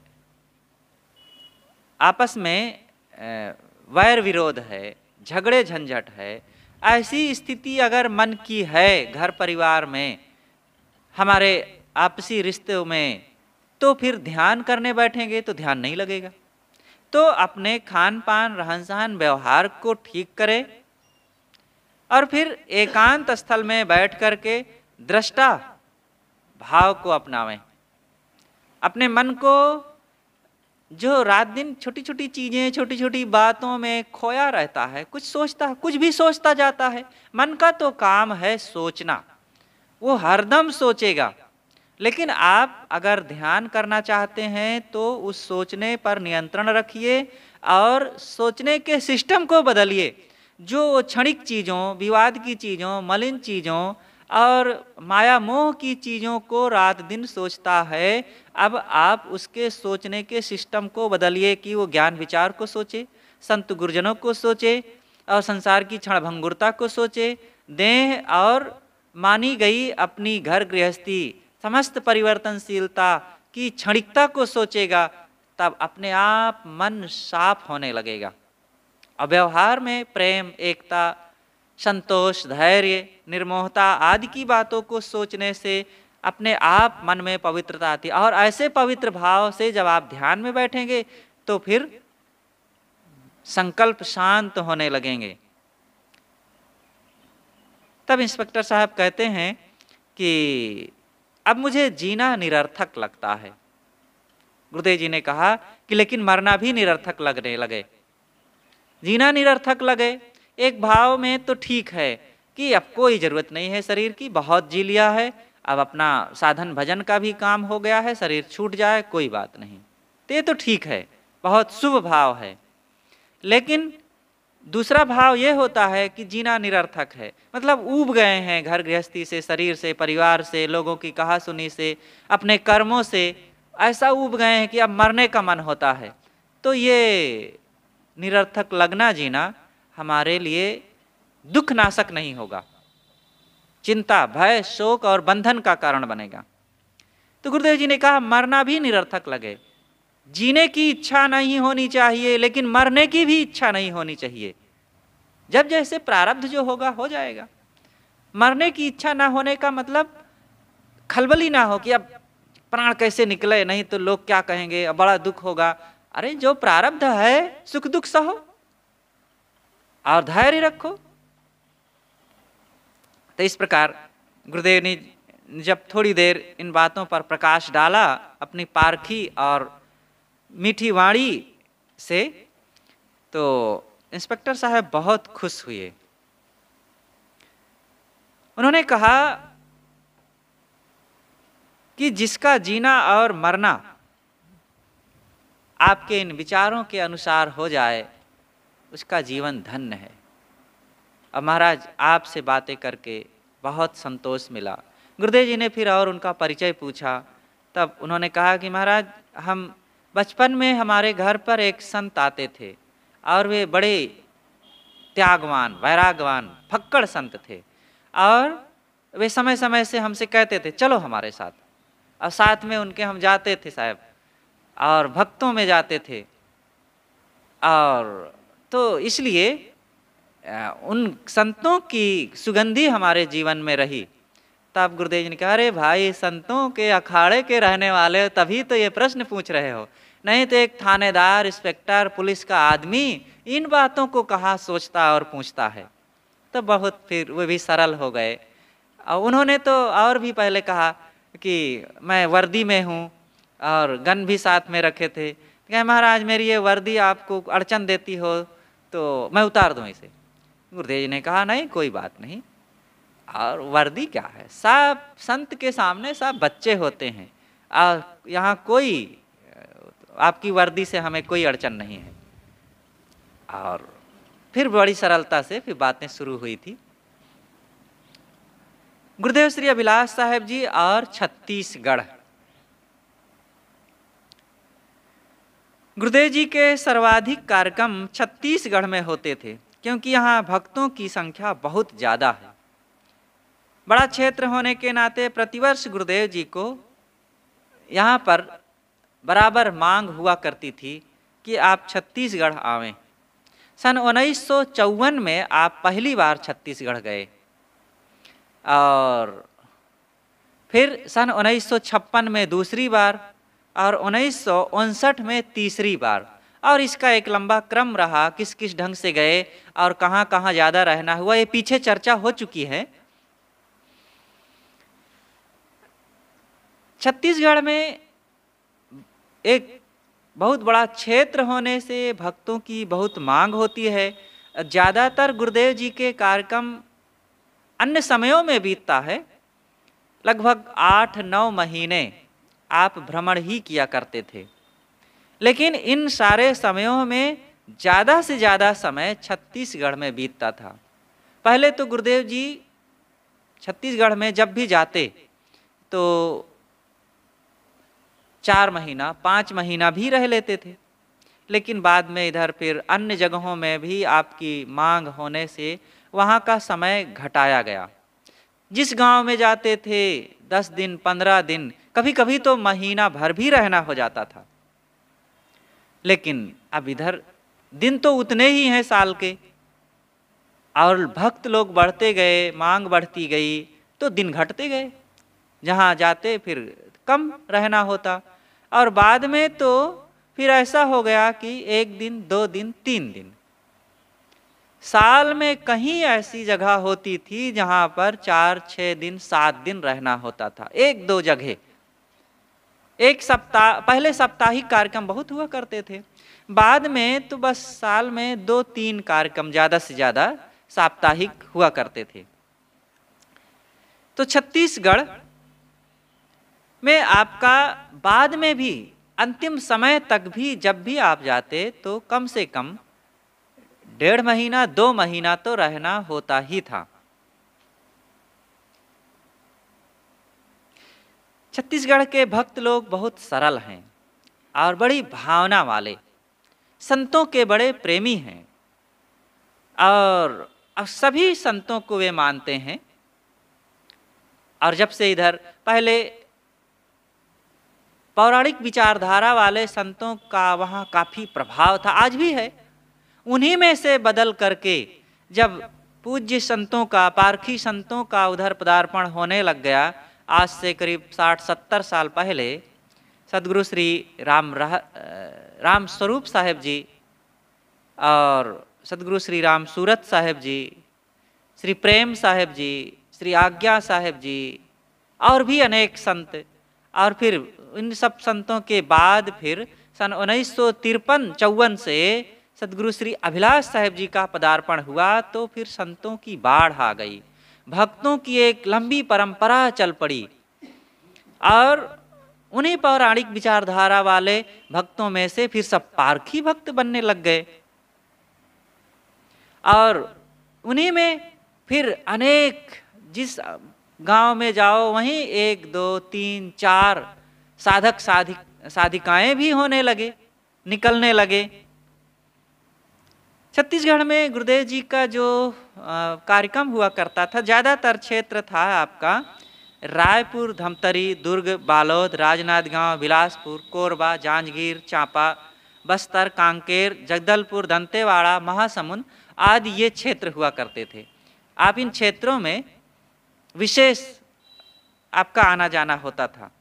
आपस में वैर विरोध है झगड़े झंझट है ऐसी स्थिति अगर मन की है घर परिवार में हमारे आपसी रिश्तों में तो फिर ध्यान करने बैठेंगे तो ध्यान नहीं लगेगा तो अपने खान पान रहन सहन व्यवहार को ठीक करें और फिर एकांत स्थल में बैठ कर के दृष्टा भाव को अपनावें अपने मन को जो रात दिन छोटी छोटी चीज़ें छोटी छोटी बातों में खोया रहता है कुछ सोचता है कुछ भी सोचता जाता है मन का तो काम है सोचना वो हरदम सोचेगा लेकिन आप अगर ध्यान करना चाहते हैं तो उस सोचने पर नियंत्रण रखिए और सोचने के सिस्टम को बदलिए जो क्षणिक चीज़ों विवाद की चीज़ों मलिन चीज़ों और माया मोह की चीज़ों को रात दिन सोचता है अब आप उसके सोचने के सिस्टम को बदलिए कि वो ज्ञान विचार को सोचे संत गुरुजनों को सोचे और संसार की क्षण भंगुरता को सोचे देह और मानी गई अपनी घर गृहस्थी समस्त परिवर्तनशीलता की क्षणिकता को सोचेगा तब अपने आप मन साफ होने लगेगा अव्यवहार व्यवहार में प्रेम एकता संतोष धैर्य निर्मोहता आदि की बातों को सोचने से अपने आप मन में पवित्रता आती और ऐसे पवित्र भाव से जब आप ध्यान में बैठेंगे तो फिर संकल्प शांत होने लगेंगे तब इंस्पेक्टर साहब कहते हैं कि अब मुझे जीना निरर्थक लगता है गुरुदेव जी ने कहा कि लेकिन मरना भी निरर्थक लगने लगे जीना निरर्थक लगे एक भाव में तो ठीक है कि अब कोई ज़रूरत नहीं है शरीर की बहुत जी लिया है अब अपना साधन भजन का भी काम हो गया है शरीर छूट जाए कोई बात नहीं तो ये तो ठीक है बहुत शुभ भाव है लेकिन दूसरा भाव ये होता है कि जीना निरर्थक है मतलब ऊब गए हैं घर गृहस्थी से शरीर से परिवार से लोगों की कहा सुनी से अपने कर्मों से ऐसा ऊब गए हैं कि अब मरने का मन होता है तो ये निरर्थक लगना जीना हमारे लिए दुख नाशक नहीं होगा चिंता भय शोक और बंधन का कारण बनेगा तो गुरुदेव जी ने कहा मरना भी निरर्थक लगे जीने की इच्छा नहीं होनी चाहिए लेकिन मरने की भी इच्छा नहीं होनी चाहिए जब जैसे प्रारब्ध जो होगा हो जाएगा मरने की इच्छा ना होने का मतलब खलबली ना हो कि अब प्राण कैसे निकले नहीं तो लोग क्या कहेंगे बड़ा दुख होगा अरे जो प्रारब्ध है सुख दुख सहो और धैर्य रखो तो इस प्रकार गुरुदेव ने जब थोड़ी देर इन बातों पर प्रकाश डाला अपनी पारखी और मीठी वाणी से तो इंस्पेक्टर साहब बहुत खुश हुए उन्होंने कहा कि जिसका जीना और मरना आपके इन विचारों के अनुसार हो जाए उसका जीवन धन्य है अब महाराज आपसे बातें करके बहुत संतोष मिला गुरुदेव जी ने फिर और उनका परिचय पूछा तब उन्होंने कहा कि महाराज हम बचपन में हमारे घर पर एक संत आते थे और वे बड़े त्यागवान वैरागवान फक्कड़ संत थे और वे समय समय से हमसे कहते थे चलो हमारे साथ और साथ में उनके हम जाते थे साहब और भक्तों में जाते थे और तो इसलिए उन संतों की सुगंधी हमारे जीवन में रही तब गुरुदेव जी ने कहा अरे भाई संतों के अखाड़े के रहने वाले हो तभी तो ये प्रश्न पूछ रहे हो नहीं तो एक थानेदार इंस्पेक्टर पुलिस का आदमी इन बातों को कहाँ सोचता और पूछता है तो बहुत फिर वे भी सरल हो गए और उन्होंने तो और भी पहले कहा कि मैं वर्दी में हूँ और गन भी साथ में रखे थे तो कहे महाराज मेरी ये वर्दी आपको अड़चन देती हो तो मैं उतार दूँ इसे गुरुदेव जी ने कहा नहीं कोई बात नहीं और वर्दी क्या है सब संत के सामने सब बच्चे होते हैं और यहाँ कोई आपकी वर्दी से हमें कोई अड़चन नहीं है और फिर बड़ी सरलता से फिर बातें शुरू हुई थी गुरुदेव श्री अभिलाष साहेब जी और छत्तीसगढ़ गुरुदेव जी के सर्वाधिक कार्यक्रम छत्तीसगढ़ में होते थे क्योंकि यहाँ भक्तों की संख्या बहुत ज़्यादा है बड़ा क्षेत्र होने के नाते प्रतिवर्ष गुरुदेव जी को यहाँ पर बराबर मांग हुआ करती थी कि आप छत्तीसगढ़ आवें सन उन्नीस में आप पहली बार छत्तीसगढ़ गए और फिर सन 1956 में दूसरी बार और उन्नीस में तीसरी बार और इसका एक लंबा क्रम रहा किस किस ढंग से गए और कहाँ कहाँ ज़्यादा रहना हुआ ये पीछे चर्चा हो चुकी है छत्तीसगढ़ में एक बहुत बड़ा क्षेत्र होने से भक्तों की बहुत मांग होती है ज़्यादातर गुरुदेव जी के कार्यक्रम अन्य समयों में बीतता है लगभग आठ नौ महीने आप भ्रमण ही किया करते थे लेकिन इन सारे समयों में ज़्यादा से ज़्यादा समय छत्तीसगढ़ में बीतता था पहले तो गुरुदेव जी छत्तीसगढ़ में जब भी जाते तो चार महीना पाँच महीना भी रह लेते थे लेकिन बाद में इधर फिर अन्य जगहों में भी आपकी मांग होने से वहाँ का समय घटाया गया जिस गांव में जाते थे दस दिन पंद्रह दिन कभी कभी तो महीना भर भी रहना हो जाता था लेकिन अब इधर दिन तो उतने ही हैं साल के और भक्त लोग बढ़ते गए मांग बढ़ती गई तो दिन घटते गए जहाँ जाते फिर कम रहना होता और बाद में तो फिर ऐसा हो गया कि एक दिन दो दिन तीन दिन साल में कहीं ऐसी जगह होती थी जहाँ पर चार छः दिन सात दिन रहना होता था एक दो जगह एक सप्ताह पहले साप्ताहिक कार्यक्रम बहुत हुआ करते थे बाद में तो बस साल में दो तीन कार्यक्रम ज़्यादा से ज़्यादा साप्ताहिक हुआ करते थे तो छत्तीसगढ़ में आपका बाद में भी अंतिम समय तक भी जब भी आप जाते तो कम से कम डेढ़ महीना दो महीना तो रहना होता ही था छत्तीसगढ़ के भक्त लोग बहुत सरल हैं और बड़ी भावना वाले संतों के बड़े प्रेमी हैं और अब सभी संतों को वे मानते हैं और जब से इधर पहले पौराणिक विचारधारा वाले संतों का वहाँ काफ़ी प्रभाव था आज भी है उन्हीं में से बदल करके जब पूज्य संतों का पारखी संतों का उधर पदार्पण होने लग गया आज से करीब साठ सत्तर साल पहले सदगुरु श्री राम रह राम स्वरूप साहेब जी और सदगुरु श्री राम सूरत साहेब जी श्री प्रेम साहेब जी श्री आज्ञा साहेब जी और भी अनेक संत और फिर इन सब संतों के बाद फिर सन उन्नीस सौ तिरपन चौवन से सदगुरु श्री अभिलाष साहेब जी का पदार्पण हुआ तो फिर संतों की बाढ़ आ गई भक्तों की एक लंबी परंपरा चल पड़ी और उन्हीं पौराणिक विचारधारा वाले भक्तों में से फिर सब पारखी भक्त बनने लग गए और उन्हीं में फिर अनेक जिस गांव में जाओ वहीं एक दो तीन चार साधक साधिक साधिकाएं भी होने लगे निकलने लगे छत्तीसगढ़ में गुरुदेव जी का जो कार्यक्रम हुआ करता था ज़्यादातर क्षेत्र था आपका रायपुर धमतरी दुर्ग बालोद राजनांदगांव बिलासपुर कोरबा जांजगीर चांपा बस्तर कांकेर जगदलपुर दंतेवाड़ा महासमुंद आदि ये क्षेत्र हुआ करते थे आप इन क्षेत्रों में विशेष आपका आना जाना होता था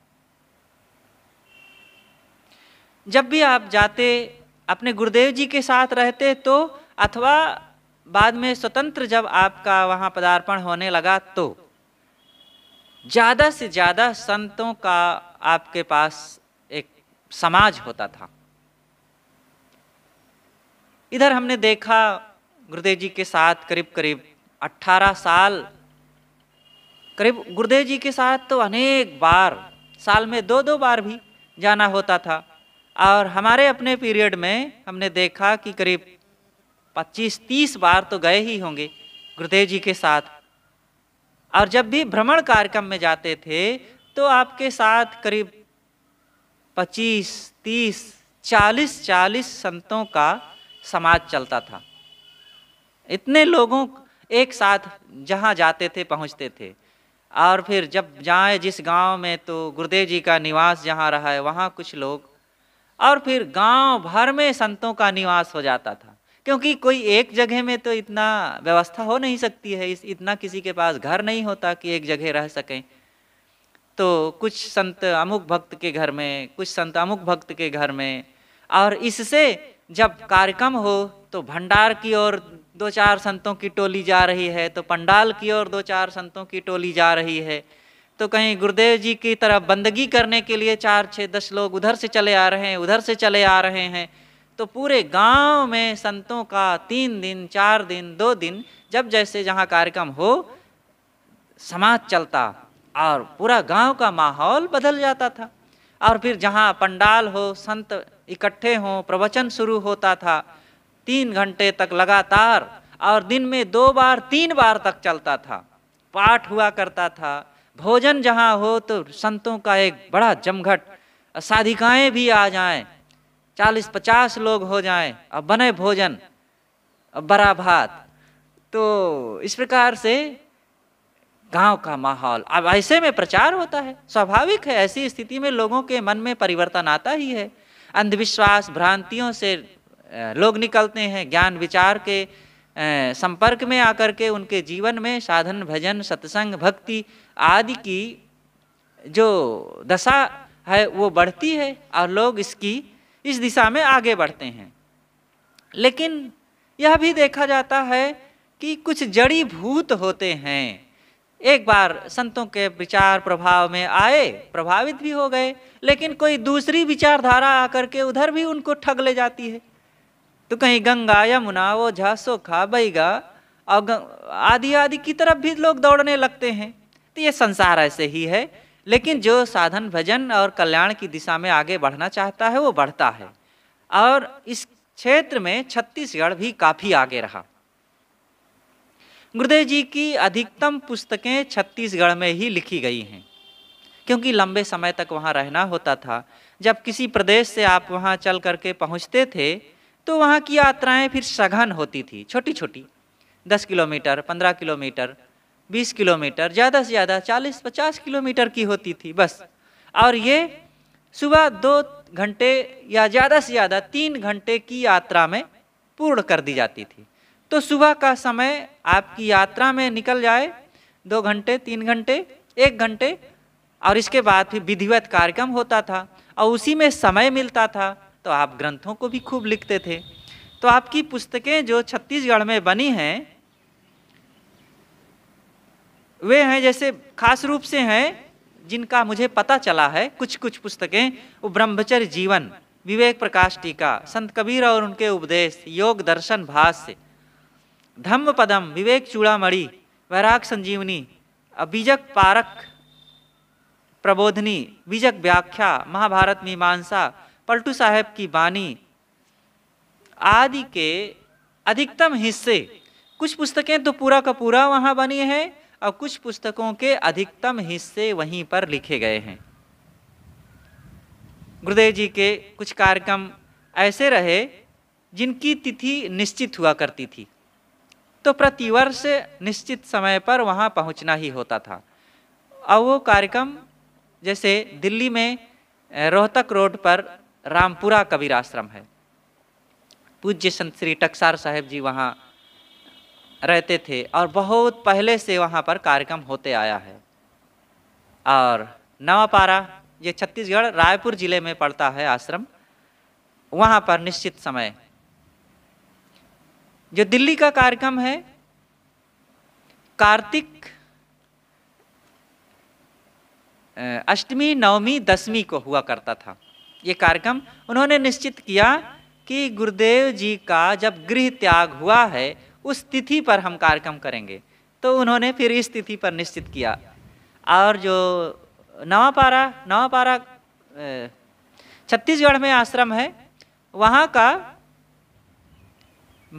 जब भी आप जाते अपने गुरुदेव जी के साथ रहते तो अथवा बाद में स्वतंत्र जब आपका वहाँ पदार्पण होने लगा तो ज़्यादा से ज़्यादा संतों का आपके पास एक समाज होता था इधर हमने देखा गुरुदेव जी के साथ करीब करीब 18 साल करीब गुरुदेव जी के साथ तो अनेक बार साल में दो दो बार भी जाना होता था और हमारे अपने पीरियड में हमने देखा कि करीब पच्चीस तीस बार तो गए ही होंगे गुरुदेव जी के साथ और जब भी भ्रमण कार्यक्रम में जाते थे तो आपके साथ करीब पच्चीस तीस चालीस चालीस संतों का समाज चलता था इतने लोगों एक साथ जहाँ जाते थे पहुँचते थे और फिर जब जाए जिस गांव में तो गुरुदेव जी का निवास जहाँ रहा है वहाँ कुछ लोग और फिर गांव भर में संतों का निवास हो जाता था क्योंकि कोई एक जगह में तो इतना व्यवस्था हो नहीं सकती है इस इतना किसी के पास घर नहीं होता कि एक जगह रह सकें तो कुछ संत अमुक भक्त के घर में कुछ संत अमुक भक्त के घर में और इससे जब कार्यक्रम हो तो भंडार की ओर दो चार संतों की टोली जा रही है तो पंडाल की ओर दो चार संतों की टोली जा रही है तो कहीं गुरुदेव जी की तरफ बंदगी करने के लिए चार छः दस लोग उधर से चले आ रहे हैं उधर से चले आ रहे हैं तो पूरे गांव में संतों का तीन दिन चार दिन दो दिन जब जैसे जहाँ कार्यक्रम हो समाज चलता और पूरा गांव का माहौल बदल जाता था और फिर जहाँ पंडाल हो संत इकट्ठे हो प्रवचन शुरू होता था तीन घंटे तक लगातार और दिन में दो बार तीन बार तक चलता था पाठ हुआ करता था भोजन जहाँ हो तो संतों का एक बड़ा जमघट साधिकाएँ भी आ जाएं चालीस पचास लोग हो जाएं अब बने भोजन अब बड़ा भात तो इस प्रकार से गांव का माहौल अब ऐसे में प्रचार होता है स्वाभाविक है ऐसी स्थिति में लोगों के मन में परिवर्तन आता ही है अंधविश्वास भ्रांतियों से लोग निकलते हैं ज्ञान विचार के संपर्क में आकर के उनके जीवन में साधन भजन सत्संग भक्ति आदि की जो दशा है वो बढ़ती है और लोग इसकी इस दिशा में आगे बढ़ते हैं लेकिन यह भी देखा जाता है कि कुछ जड़ी भूत होते हैं एक बार संतों के विचार प्रभाव में आए प्रभावित भी हो गए लेकिन कोई दूसरी विचारधारा आकर के उधर भी उनको ठग ले जाती है तो कहीं गंगा यमुना वो झासो खा बैगा और आदि आदि की तरफ भी लोग दौड़ने लगते हैं तो ये संसार ऐसे ही है लेकिन जो साधन भजन और कल्याण की दिशा में आगे बढ़ना चाहता है वो बढ़ता है और इस क्षेत्र में छत्तीसगढ़ भी काफ़ी आगे रहा गुरुदेव जी की अधिकतम पुस्तकें छत्तीसगढ़ में ही लिखी गई हैं क्योंकि लंबे समय तक वहाँ रहना होता था जब किसी प्रदेश से आप वहाँ चल करके पहुँचते थे तो वहाँ की यात्राएं फिर सघन होती थी छोटी छोटी दस किलोमीटर पंद्रह किलोमीटर बीस किलोमीटर ज़्यादा से ज्यादा चालीस पचास किलोमीटर की होती थी बस और ये सुबह दो घंटे या ज़्यादा से ज़्यादा तीन घंटे की यात्रा में पूर्ण कर दी जाती थी तो सुबह का समय आपकी यात्रा में निकल जाए दो घंटे तीन घंटे एक घंटे और इसके बाद फिर विधिवत कार्यक्रम होता था और उसी में समय मिलता था तो आप ग्रंथों को भी खूब लिखते थे तो आपकी पुस्तकें जो छत्तीसगढ़ में बनी हैं वे हैं जैसे खास रूप से हैं जिनका मुझे पता चला है कुछ कुछ पुस्तकें वो ब्रह्मचर्य जीवन विवेक प्रकाश टीका संत कबीर और उनके उपदेश योग दर्शन भाष्य धम्म पदम विवेक चूड़ामणि वैराग संजीवनी अबीजक पारक प्रबोधनी बीजक व्याख्या महाभारत मीमांसा पलटू साहेब की वाणी आदि के अधिकतम हिस्से कुछ पुस्तकें तो पूरा का पूरा वहाँ बनी हैं अब कुछ पुस्तकों के अधिकतम हिस्से वहीं पर लिखे गए हैं गुरुदेव जी के कुछ कार्यक्रम ऐसे रहे जिनकी तिथि निश्चित हुआ करती थी तो प्रतिवर्ष निश्चित समय पर वहाँ पहुँचना ही होता था और वो कार्यक्रम जैसे दिल्ली में रोहतक रोड पर रामपुरा कबीर आश्रम है पूज्य संत श्री टकसार साहेब जी वहाँ रहते थे और बहुत पहले से वहाँ पर कार्यक्रम होते आया है और नवापारा ये छत्तीसगढ़ रायपुर जिले में पड़ता है आश्रम वहाँ पर निश्चित समय जो दिल्ली का कार्यक्रम है कार्तिक अष्टमी नवमी दसवीं को हुआ करता था ये कार्यक्रम उन्होंने निश्चित किया कि गुरुदेव जी का जब गृह त्याग हुआ है उस तिथि पर हम कार्यक्रम करेंगे तो उन्होंने फिर इस तिथि पर निश्चित किया और जो नवापारा नवापारा छत्तीसगढ़ में आश्रम है वहाँ का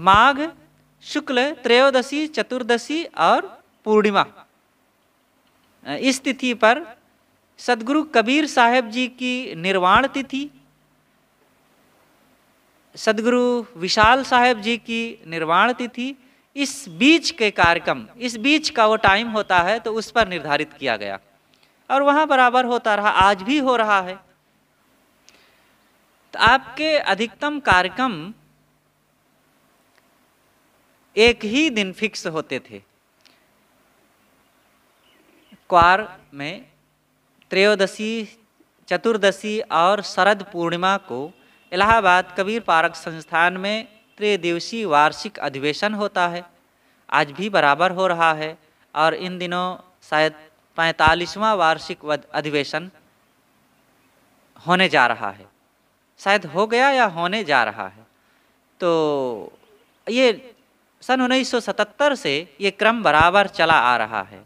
माघ शुक्ल त्रयोदशी चतुर्दशी और पूर्णिमा इस तिथि पर सदगुरु कबीर साहेब जी की निर्वाण तिथि सदगुरु विशाल साहेब जी की निर्वाण तिथि इस बीच के कार्यक्रम इस बीच का वो टाइम होता है तो उस पर निर्धारित किया गया और वहाँ बराबर होता रहा आज भी हो रहा है तो आपके अधिकतम कार्यक्रम एक ही दिन फिक्स होते थे क्वार में त्रयोदशी चतुर्दशी और शरद पूर्णिमा को इलाहाबाद कबीर पार्क संस्थान में त्रिदिवसीय वार्षिक अधिवेशन होता है आज भी बराबर हो रहा है और इन दिनों शायद पैंतालीसवां वार्षिक अधिवेशन होने जा रहा है शायद हो गया या होने जा रहा है तो ये सन 1977 से ये क्रम बराबर चला आ रहा है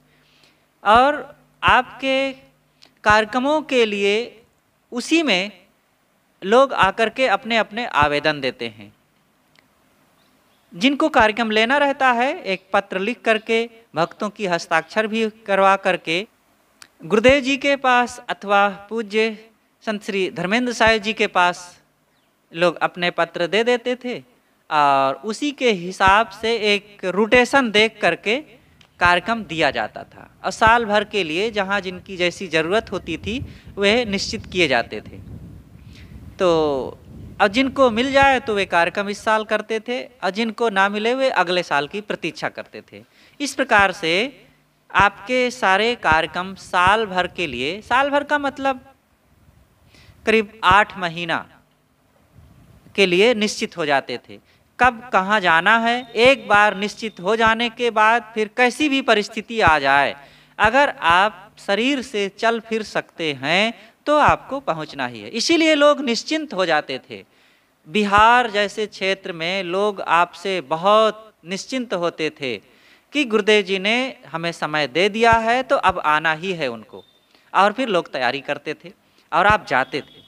और आपके कार्यक्रमों के लिए उसी में लोग आकर के अपने अपने आवेदन देते हैं जिनको कार्यक्रम लेना रहता है एक पत्र लिख करके भक्तों की हस्ताक्षर भी करवा करके गुरुदेव जी के पास अथवा पूज्य संत श्री धर्मेंद्र साहेब जी के पास लोग अपने पत्र दे देते थे और उसी के हिसाब से एक रोटेशन देख करके कार्यक्रम दिया जाता था और साल भर के लिए जहाँ जिनकी जैसी ज़रूरत होती थी वह निश्चित किए जाते थे तो अब जिनको मिल जाए तो वे कार्यक्रम इस साल करते थे और जिनको ना मिले वे अगले साल की प्रतीक्षा करते थे इस प्रकार से आपके सारे कार्यक्रम साल भर के लिए साल भर का मतलब करीब आठ महीना के लिए निश्चित हो जाते थे कब कहाँ जाना है एक बार निश्चित हो जाने के बाद फिर कैसी भी परिस्थिति आ जाए अगर आप शरीर से चल फिर सकते हैं तो आपको पहुंचना ही है इसीलिए लोग निश्चिंत हो जाते थे बिहार जैसे क्षेत्र में लोग आपसे बहुत निश्चिंत होते थे कि गुरुदेव जी ने हमें समय दे दिया है तो अब आना ही है उनको और फिर लोग तैयारी करते थे और आप जाते थे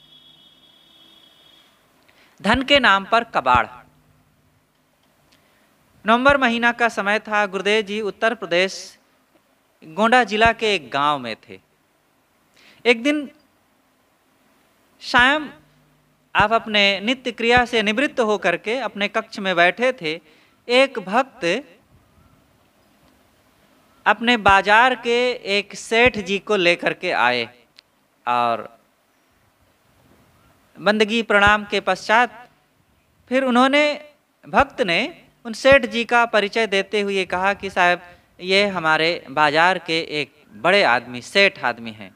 धन के नाम पर कबाड़ नवंबर महीना का समय था गुरुदेव जी उत्तर प्रदेश गोंडा जिला के एक गांव में थे एक दिन शायम आप अपने नित्य क्रिया से निवृत्त होकर के अपने कक्ष में बैठे थे एक भक्त अपने बाजार के एक सेठ जी को लेकर के आए और बंदगी प्रणाम के पश्चात फिर उन्होंने भक्त ने उन सेठ जी का परिचय देते हुए कहा कि साहब ये हमारे बाजार के एक बड़े आदमी सेठ आदमी हैं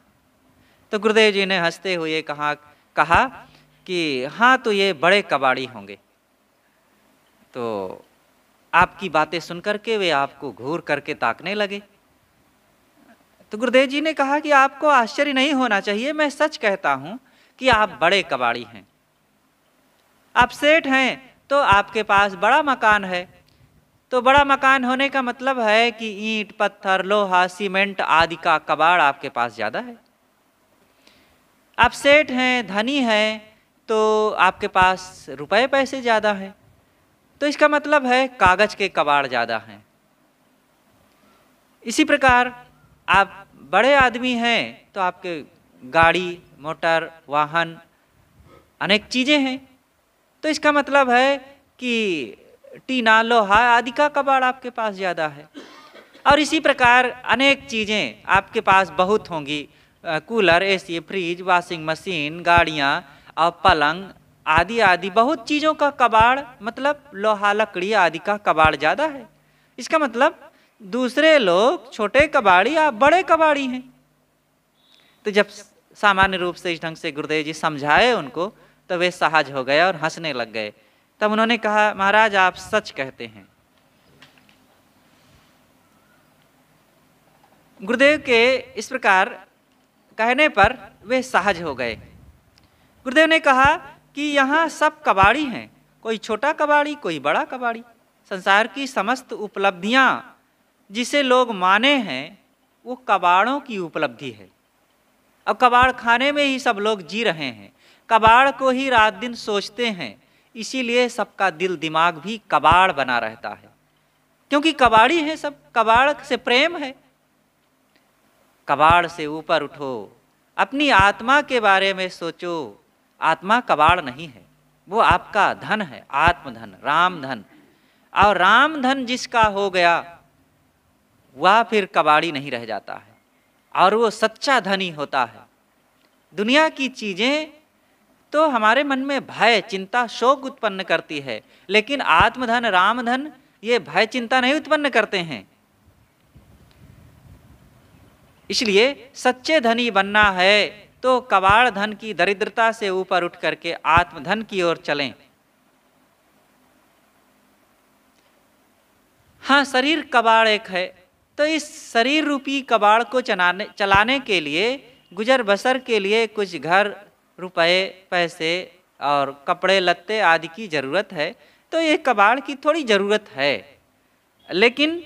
तो गुरुदेव जी ने हंसते हुए कहा कहा कि हाँ तो ये बड़े कबाड़ी होंगे तो आपकी बातें सुन करके वे आपको घूर करके ताकने लगे तो गुरुदेव जी ने कहा कि आपको आश्चर्य नहीं होना चाहिए मैं सच कहता हूं कि आप बड़े कबाड़ी हैं आप सेठ हैं तो आपके पास बड़ा मकान है तो बड़ा मकान होने का मतलब है कि ईंट पत्थर लोहा सीमेंट आदि का कबाड़ आपके पास ज़्यादा है आप सेठ हैं धनी हैं तो आपके पास रुपए पैसे ज़्यादा हैं तो इसका मतलब है कागज़ के कबाड़ ज़्यादा हैं इसी प्रकार आप बड़े आदमी हैं तो आपके गाड़ी मोटर वाहन अनेक चीज़ें हैं तो इसका मतलब है कि टीना लोहा आदि का कबाड़ आपके पास ज़्यादा है और इसी प्रकार अनेक चीज़ें आपके पास बहुत होंगी cooler AC fridge washing machine गाड़ियाँ और पलंग आदि आदि बहुत चीज़ों का कबाड़ मतलब लोहा लकड़ी आदि का कबाड़ ज़्यादा है इसका मतलब दूसरे लोग छोटे कबाड़ी या बड़े कबाड़ी हैं तो जब सामान्य रूप से इस ढंग से गुरुदेव जी समझाए उनको तो वे सहज हो गए और हंसने लग गए तब उन्होंने कहा महाराज आप सच कहते हैं गुरुदेव के इस प्रकार कहने पर वे सहज हो गए गुरुदेव ने कहा कि यहाँ सब कबाड़ी हैं कोई छोटा कबाड़ी कोई बड़ा कबाड़ी संसार की समस्त उपलब्धियाँ जिसे लोग माने हैं वो कबाड़ों की उपलब्धि है अब कबाड़ खाने में ही सब लोग जी रहे हैं कबाड़ को ही रात दिन सोचते हैं इसीलिए सबका दिल दिमाग भी कबाड़ बना रहता है क्योंकि कबाड़ी है सब कबाड़ से प्रेम है कबाड़ से ऊपर उठो अपनी आत्मा के बारे में सोचो आत्मा कबाड़ नहीं है वो आपका धन है आत्मधन राम धन और राम धन जिसका हो गया वह फिर कबाड़ी नहीं रह जाता है और वो सच्चा धनी होता है दुनिया की चीज़ें तो हमारे मन में भय चिंता शोक उत्पन्न करती है लेकिन आत्मधन रामधन ये भय चिंता नहीं उत्पन्न करते हैं इसलिए सच्चे धनी बनना है तो कबाड़ धन की दरिद्रता से ऊपर उठ करके आत्मधन की ओर चलें हाँ शरीर कबाड़ एक है तो इस शरीर रूपी कबाड़ को चलाने चलाने के लिए गुजर बसर के लिए कुछ घर रुपए पैसे और कपड़े लत्ते आदि की ज़रूरत है तो ये कबाड़ की थोड़ी ज़रूरत है लेकिन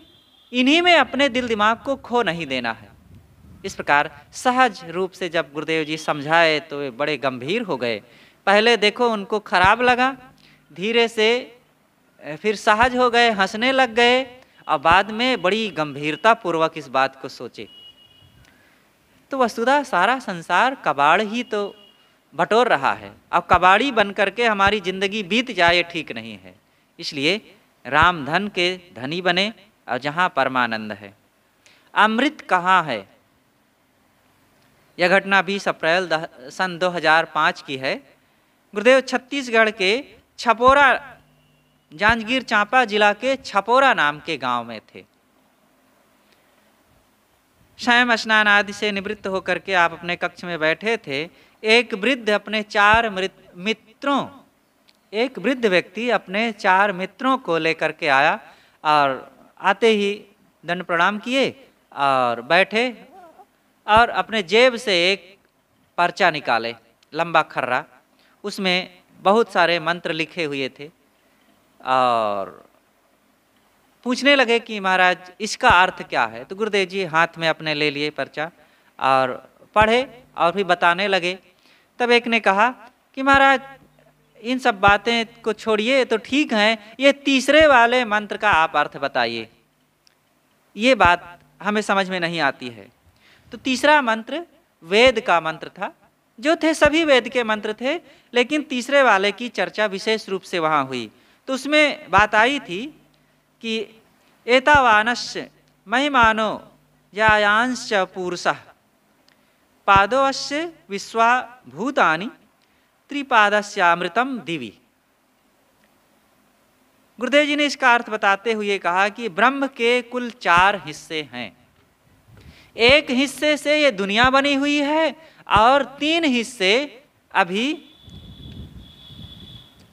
इन्हीं में अपने दिल दिमाग को खो नहीं देना है इस प्रकार सहज रूप से जब गुरुदेव जी समझाए तो वे बड़े गंभीर हो गए पहले देखो उनको खराब लगा धीरे से फिर सहज हो गए हंसने लग गए और बाद में बड़ी गंभीरता पूर्वक इस बात को सोचे तो वस्तुधा सारा संसार कबाड़ ही तो बटोर रहा है अब कबाड़ी बन करके हमारी जिंदगी बीत जाए ठीक नहीं है इसलिए राम धन के धनी बने और जहाँ परमानंद है अमृत कहाँ है यह घटना 20 अप्रैल सन 2005 की है गुरुदेव छत्तीसगढ़ के छपोरा जांजगीर चांपा जिला के छपोरा नाम के गांव में थे स्वयं स्नान आदि से निवृत्त होकर के आप अपने कक्ष में बैठे थे एक वृद्ध अपने चार मित्रों एक वृद्ध व्यक्ति अपने चार मित्रों को लेकर के आया और आते ही दंड प्रणाम किए और बैठे और अपने जेब से एक पर्चा निकाले लंबा खर्रा उसमें बहुत सारे मंत्र लिखे हुए थे और पूछने लगे कि महाराज इसका अर्थ क्या है तो गुरुदेव जी हाथ में अपने ले लिए पर्चा और पढ़े और भी बताने लगे तब एक ने कहा कि महाराज इन सब बातें को छोड़िए तो ठीक है ये तीसरे वाले मंत्र का आप अर्थ बताइए ये बात हमें समझ में नहीं आती है तो तीसरा मंत्र वेद का मंत्र था जो थे सभी वेद के मंत्र थे लेकिन तीसरे वाले की चर्चा विशेष रूप से वहाँ हुई तो उसमें बात आई थी कि एतावानश्च महिमानो यायांश पुरुष पादोश विश्वा भूतानि त्रिपादस्यामृतम दिवी गुरुदेव जी ने इसका अर्थ बताते हुए कहा कि ब्रह्म के कुल चार हिस्से हैं एक हिस्से से ये दुनिया बनी हुई है और तीन हिस्से अभी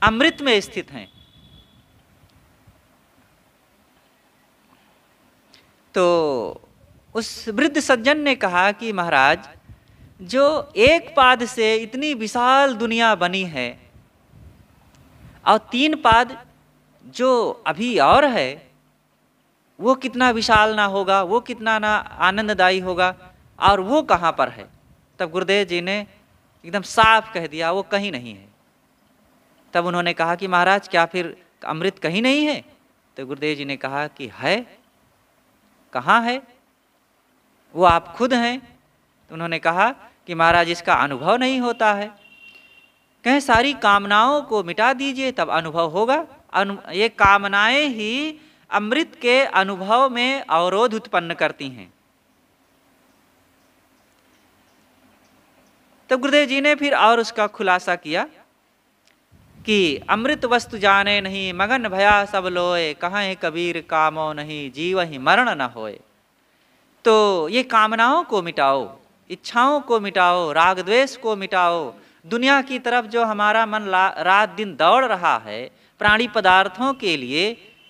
अमृत में स्थित हैं तो उस वृद्ध सज्जन ने कहा कि महाराज जो एक पाद से इतनी विशाल दुनिया बनी है और तीन पाद जो अभी और है वो कितना विशाल ना होगा वो कितना ना आनंददायी होगा और वो कहाँ पर है तब गुरुदेव जी ने एकदम साफ कह दिया वो कहीं नहीं है तब उन्होंने कहा कि महाराज क्या फिर अमृत कहीं नहीं है तो गुरुदेव जी ने कहा कि है कहाँ है वो आप खुद हैं तो उन्होंने कहा कि महाराज इसका अनुभव नहीं होता है कहें सारी कामनाओं को मिटा दीजिए तब अनुभव होगा अनु ये कामनाएं ही अमृत के अनुभव में अवरोध उत्पन्न करती हैं तब तो गुरुदेव जी ने फिर और उसका खुलासा किया कि अमृत वस्तु जाने नहीं मगन भया सब लोए है कबीर कामो नहीं जीव ही मरण न होए तो ये कामनाओं को मिटाओ इच्छाओं को मिटाओ राग द्वेष को मिटाओ दुनिया की तरफ जो हमारा मन रात दिन दौड़ रहा है प्राणी पदार्थों के लिए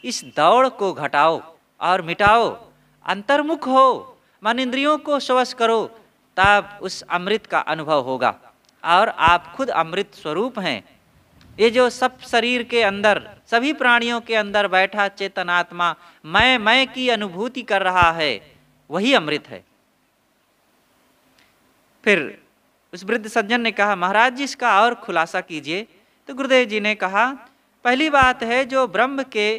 इस दौड़ को घटाओ और मिटाओ अंतर्मुख हो मन इंद्रियों को स्वस्थ करो तब उस अमृत का अनुभव होगा और आप खुद अमृत स्वरूप हैं ये जो सब शरीर के अंदर सभी प्राणियों के अंदर बैठा चेतनात्मा मैं मैं की अनुभूति कर रहा है वही अमृत है फिर उस वृद्ध सज्जन ने कहा महाराज जी इसका और खुलासा कीजिए तो गुरुदेव जी ने कहा पहली बात है जो ब्रह्म के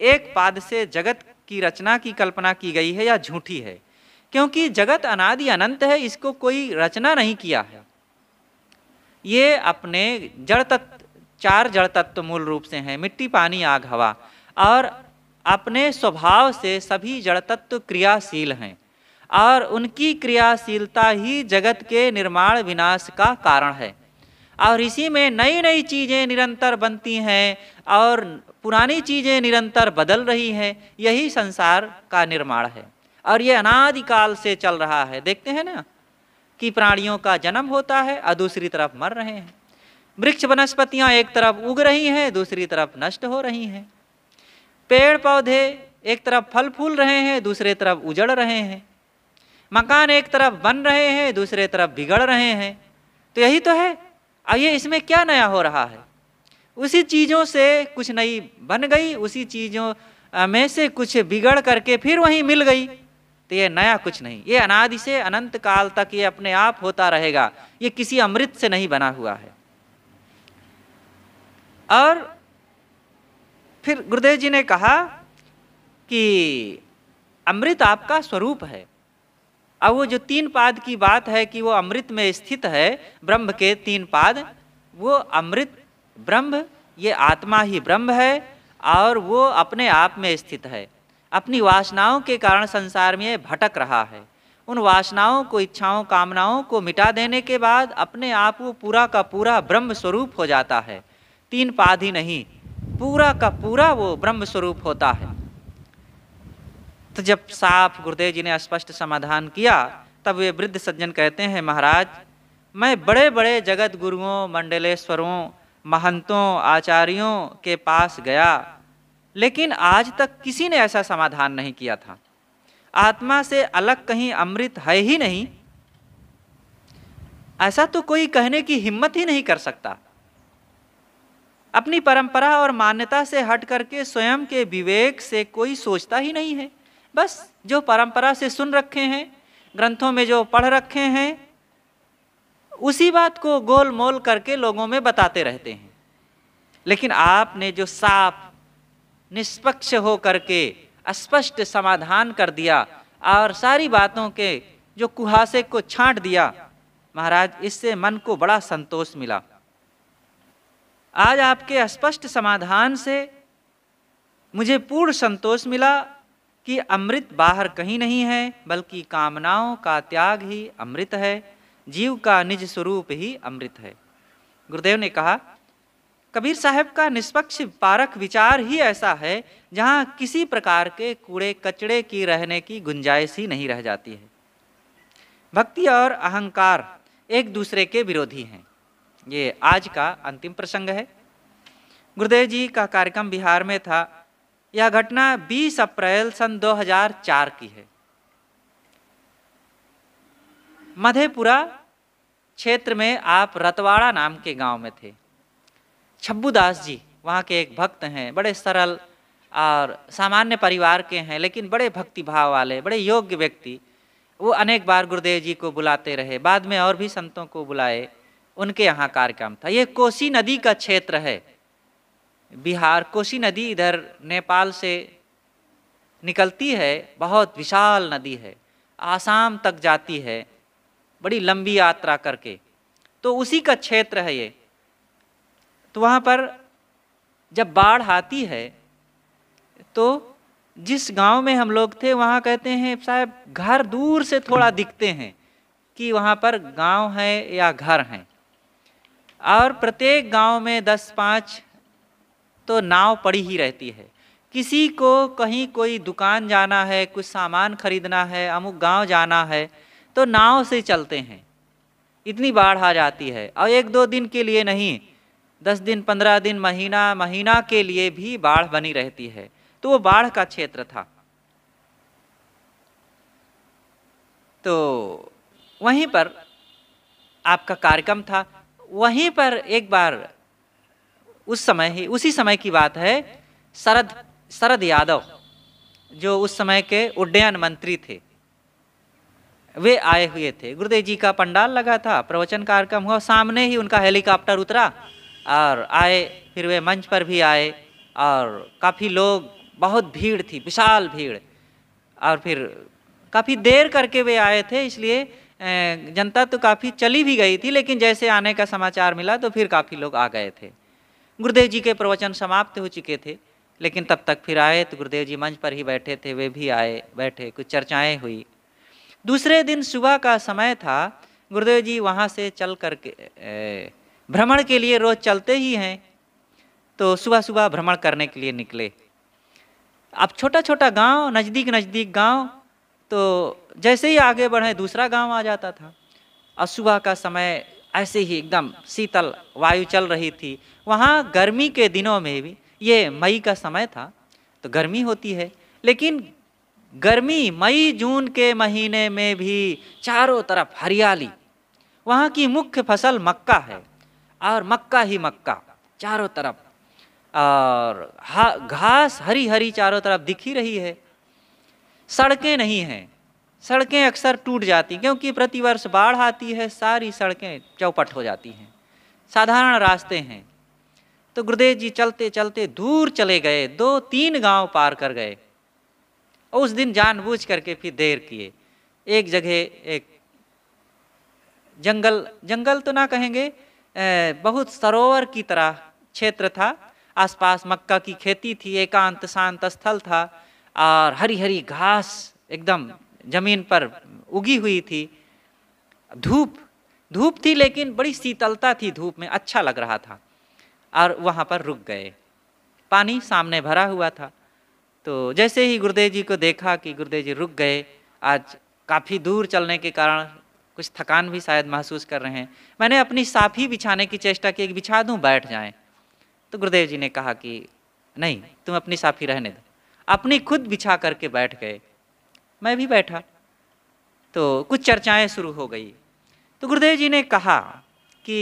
एक पाद से जगत की रचना की कल्पना की गई है या झूठी है क्योंकि जगत अनादि अनंत है इसको कोई रचना नहीं किया है ये अपने जड़ तत्व चार जड़ तत्व मूल रूप से हैं मिट्टी पानी आग हवा और अपने स्वभाव से सभी जड़ तत्व क्रियाशील हैं और उनकी क्रियाशीलता ही जगत के निर्माण विनाश का कारण है और इसी में नई नई चीज़ें निरंतर बनती हैं और पुरानी चीज़ें निरंतर बदल रही हैं यही संसार का निर्माण है और ये अनादिकाल से चल रहा है देखते हैं ना कि प्राणियों का जन्म होता है और दूसरी तरफ मर रहे हैं वृक्ष वनस्पतियाँ एक तरफ उग रही हैं दूसरी तरफ नष्ट हो रही हैं पेड़ पौधे एक तरफ फल फूल रहे हैं दूसरे तरफ उजड़ रहे हैं मकान एक तरफ बन रहे हैं दूसरे तरफ बिगड़ रहे हैं तो यही तो है अब ये इसमें क्या नया हो रहा है उसी चीज़ों से कुछ नई बन गई उसी चीज़ों में से कुछ बिगड़ करके फिर वहीं मिल गई तो ये नया कुछ नहीं ये अनादि से अनंत काल तक ये अपने आप होता रहेगा ये किसी अमृत से नहीं बना हुआ है और फिर गुरुदेव जी ने कहा कि अमृत आपका स्वरूप है और वो जो तीन पाद की बात है कि वो अमृत में स्थित है ब्रह्म के तीन पाद वो अमृत ब्रह्म ये आत्मा ही ब्रह्म है और वो अपने आप में स्थित है अपनी वासनाओं के कारण संसार में भटक रहा है उन वासनाओं को इच्छाओं कामनाओं को मिटा देने के बाद अपने आप वो पूरा का पूरा ब्रह्म स्वरूप हो जाता है तीन पाद ही नहीं पूरा का पूरा वो ब्रह्म स्वरूप होता है तो जब साफ गुरुदेव जी ने स्पष्ट समाधान किया तब वे वृद्ध सज्जन कहते हैं महाराज मैं बड़े बड़े जगत गुरुओं मंडलेश्वरों महंतों आचार्यों के पास गया लेकिन आज तक किसी ने ऐसा समाधान नहीं किया था आत्मा से अलग कहीं अमृत है ही नहीं ऐसा तो कोई कहने की हिम्मत ही नहीं कर सकता अपनी परंपरा और मान्यता से हट करके स्वयं के विवेक से कोई सोचता ही नहीं है बस जो परंपरा से सुन रखे हैं ग्रंथों में जो पढ़ रखे हैं उसी बात को गोल मोल करके लोगों में बताते रहते हैं लेकिन आपने जो साफ निष्पक्ष हो करके स्पष्ट समाधान कर दिया और सारी बातों के जो कुहासे को छांट दिया महाराज इससे मन को बड़ा संतोष मिला आज आपके स्पष्ट समाधान से मुझे पूर्ण संतोष मिला कि अमृत बाहर कहीं नहीं है बल्कि कामनाओं का त्याग ही अमृत है जीव का निज स्वरूप ही अमृत है गुरुदेव ने कहा कबीर साहब का निष्पक्ष पारक विचार ही ऐसा है जहाँ किसी प्रकार के कूड़े कचड़े की रहने की गुंजाइश ही नहीं रह जाती है भक्ति और अहंकार एक दूसरे के विरोधी हैं ये आज का अंतिम प्रसंग है गुरुदेव जी का कार्यक्रम बिहार में था यह घटना 20 अप्रैल सन 2004 की है मधेपुरा क्षेत्र में आप रतवाड़ा नाम के गांव में थे छब्बूदास जी वहाँ के एक भक्त हैं बड़े सरल और सामान्य परिवार के हैं लेकिन बड़े भक्ति भाव वाले बड़े योग्य व्यक्ति वो अनेक बार गुरुदेव जी को बुलाते रहे बाद में और भी संतों को बुलाए उनके यहाँ कार्यक्रम था ये कोसी नदी का क्षेत्र है बिहार कोसी नदी इधर नेपाल से निकलती है बहुत विशाल नदी है आसाम तक जाती है बड़ी लंबी यात्रा करके तो उसी का क्षेत्र है ये तो वहाँ पर जब बाढ़ आती है तो जिस गांव में हम लोग थे वहाँ कहते हैं साहब घर दूर से थोड़ा दिखते हैं कि वहाँ पर गांव है या घर हैं और प्रत्येक गांव में दस पाँच तो नाव पड़ी ही रहती है किसी को कहीं कोई दुकान जाना है कुछ सामान खरीदना है अमुक गांव जाना है तो नाव से चलते हैं इतनी बाढ़ आ जाती है और एक दो दिन के लिए नहीं दस दिन पंद्रह दिन महीना महीना के लिए भी बाढ़ बनी रहती है तो वो बाढ़ का क्षेत्र था तो वहीं पर आपका कार्यक्रम था वहीं पर एक बार उस समय ही उसी समय की बात है शरद शरद यादव जो उस समय के उड्डयन मंत्री थे वे आए हुए थे गुरुदेव जी का पंडाल लगा था प्रवचन कार्यक्रम हुआ सामने ही उनका हेलीकॉप्टर उतरा और आए फिर वे मंच पर भी आए और काफ़ी लोग बहुत भीड़ थी विशाल भीड़ और फिर काफ़ी देर करके वे आए थे इसलिए जनता तो काफ़ी चली भी गई थी लेकिन जैसे आने का समाचार मिला तो फिर काफ़ी लोग आ गए थे गुरुदेव जी के प्रवचन समाप्त हो चुके थे लेकिन तब तक फिर आए तो गुरुदेव जी मंच पर ही बैठे थे वे भी आए बैठे कुछ चर्चाएं हुई दूसरे दिन सुबह का समय था गुरुदेव जी वहाँ से चल के भ्रमण के लिए रोज चलते ही हैं तो सुबह सुबह भ्रमण करने के लिए निकले अब छोटा छोटा गांव नज़दीक नज़दीक गांव तो जैसे ही आगे बढ़े दूसरा गांव आ जाता था और सुबह का समय ऐसे ही एकदम शीतल वायु चल रही थी वहाँ गर्मी के दिनों में भी ये मई का समय था तो गर्मी होती है लेकिन गर्मी मई जून के महीने में भी चारों तरफ हरियाली वहाँ की मुख्य फसल मक्का है और मक्का ही मक्का चारों तरफ और घास हरी हरी चारों तरफ दिख ही रही है सड़कें नहीं हैं सड़कें अक्सर टूट जाती क्योंकि प्रतिवर्ष बाढ़ आती है सारी सड़कें चौपट हो जाती हैं साधारण रास्ते हैं तो गुरुदेव जी चलते चलते दूर चले गए दो तीन गांव पार कर गए और उस दिन जानबूझ करके फिर देर किए एक जगह एक जंगल जंगल तो ना कहेंगे बहुत सरोवर की तरह क्षेत्र था आसपास मक्का की खेती थी एकांत शांत स्थल था और हरी हरी घास एकदम जमीन पर उगी हुई थी धूप धूप थी लेकिन बड़ी शीतलता थी धूप में अच्छा लग रहा था और वहाँ पर रुक गए पानी सामने भरा हुआ था तो जैसे ही गुरुदेव जी को देखा कि गुरुदेव जी रुक गए आज काफ़ी दूर चलने के कारण कुछ थकान भी शायद महसूस कर रहे हैं मैंने अपनी साफी बिछाने की चेष्टा की बिछा दूँ बैठ जाए तो गुरुदेव जी ने कहा कि नहीं तुम अपनी साफी रहने दो अपनी खुद बिछा करके बैठ गए मैं भी बैठा तो कुछ चर्चाएं शुरू हो गई तो गुरुदेव जी ने कहा कि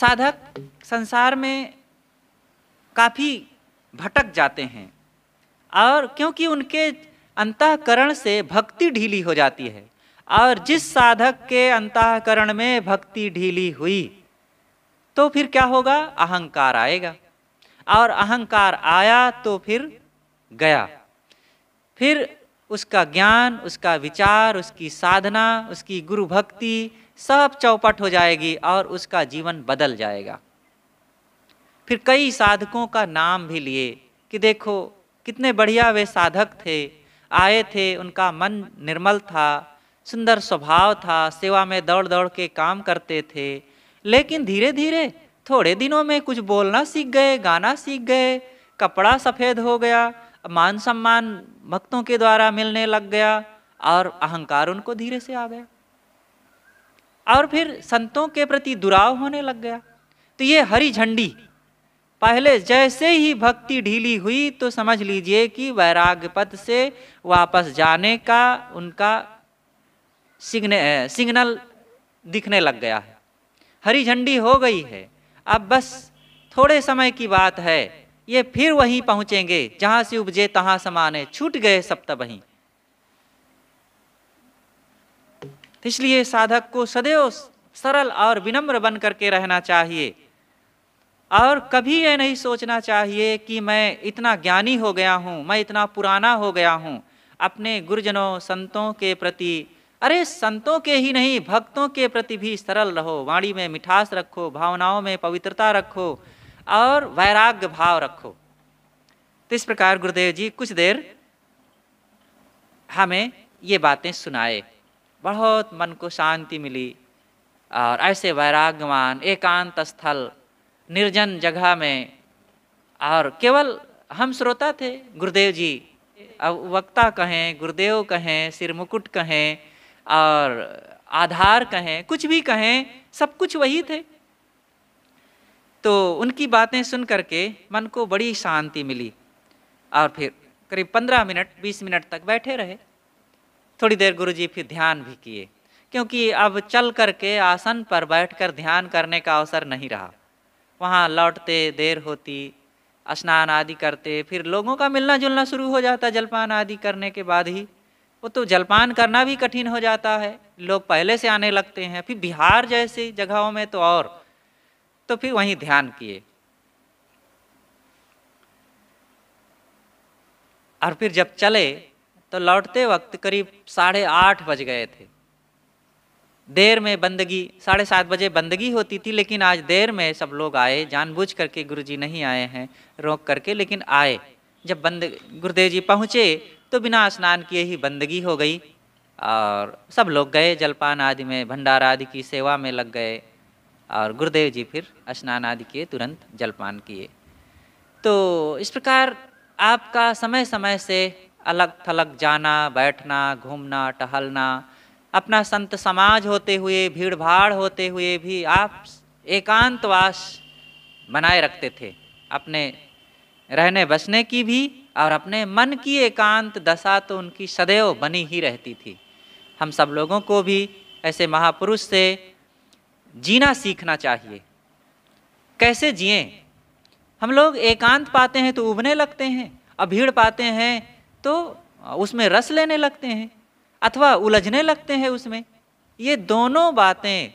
साधक संसार में काफ़ी भटक जाते हैं और क्योंकि उनके अंतकरण से भक्ति ढीली हो जाती है और जिस साधक के अंतकरण में भक्ति ढीली हुई तो फिर क्या होगा अहंकार आएगा और अहंकार आया तो फिर गया फिर उसका ज्ञान उसका विचार उसकी साधना उसकी गुरु भक्ति सब चौपट हो जाएगी और उसका जीवन बदल जाएगा फिर कई साधकों का नाम भी लिए कि देखो कितने बढ़िया वे साधक थे आए थे उनका मन निर्मल था सुंदर स्वभाव था सेवा में दौड़ दौड़ के काम करते थे लेकिन धीरे धीरे थोड़े दिनों में कुछ बोलना सीख गए गाना सीख गए कपड़ा सफ़ेद हो गया मान सम्मान भक्तों के द्वारा मिलने लग गया और अहंकार उनको धीरे से आ गया और फिर संतों के प्रति दुराव होने लग गया तो ये हरी झंडी पहले जैसे ही भक्ति ढीली हुई तो समझ लीजिए कि वैराग्य पद से वापस जाने का उनका सिग्ने सिग्नल दिखने लग गया है हरी झंडी हो गई है अब बस थोड़े समय की बात है ये फिर वहीं पहुंचेंगे जहां से उपजे तहां समाने छूट गए सब तब वहीं इसलिए साधक को सदैव सरल और विनम्र बन करके रहना चाहिए और कभी यह नहीं सोचना चाहिए कि मैं इतना ज्ञानी हो गया हूँ मैं इतना पुराना हो गया हूँ अपने गुरुजनों संतों के प्रति अरे संतों के ही नहीं भक्तों के प्रति भी सरल रहो वाणी में मिठास रखो भावनाओं में पवित्रता रखो और वैराग्य भाव रखो तो इस प्रकार गुरुदेव जी कुछ देर हमें ये बातें सुनाए बहुत मन को शांति मिली और ऐसे वैराग्यवान एकांत स्थल निर्जन जगह में और केवल हम श्रोता थे गुरुदेव जी अब वक्ता कहें गुरुदेव कहें सिर मुकुट कहें और आधार कहें कुछ भी कहें सब कुछ वही थे तो उनकी बातें सुन करके मन को बड़ी शांति मिली और फिर करीब पंद्रह मिनट बीस मिनट तक बैठे रहे थोड़ी देर गुरु जी फिर ध्यान भी किए क्योंकि अब चल करके आसन पर बैठकर ध्यान करने का अवसर नहीं रहा वहाँ लौटते देर होती स्नान आदि करते फिर लोगों का मिलना जुलना शुरू हो जाता जलपान आदि करने के बाद ही वो तो जलपान करना भी कठिन हो जाता है लोग पहले से आने लगते हैं फिर बिहार जैसी जगहों में तो और तो फिर वहीं ध्यान किए और फिर जब चले तो लौटते वक्त करीब साढ़े आठ बज गए थे देर में बंदगी साढ़े सात बजे बंदगी होती थी लेकिन आज देर में सब लोग आए जानबूझ करके गुरुजी नहीं आए हैं रोक करके लेकिन आए जब बंद गुरुदेव जी पहुँचे तो बिना स्नान किए ही बंदगी हो गई और सब लोग गए जलपान आदि में भंडारा आदि की सेवा में लग गए और गुरुदेव जी फिर स्नान आदि किए तुरंत जलपान किए तो इस प्रकार आपका समय समय से अलग थलग जाना बैठना घूमना टहलना अपना संत समाज होते हुए भीड़ भाड़ होते हुए भी आप एकांतवास बनाए रखते थे अपने रहने बसने की भी और अपने मन की एकांत दशा तो उनकी सदैव बनी ही रहती थी हम सब लोगों को भी ऐसे महापुरुष से जीना सीखना चाहिए कैसे जिए हम लोग एकांत पाते हैं तो उबने लगते हैं भीड़ पाते हैं तो उसमें रस लेने लगते हैं अथवा उलझने लगते हैं उसमें ये दोनों बातें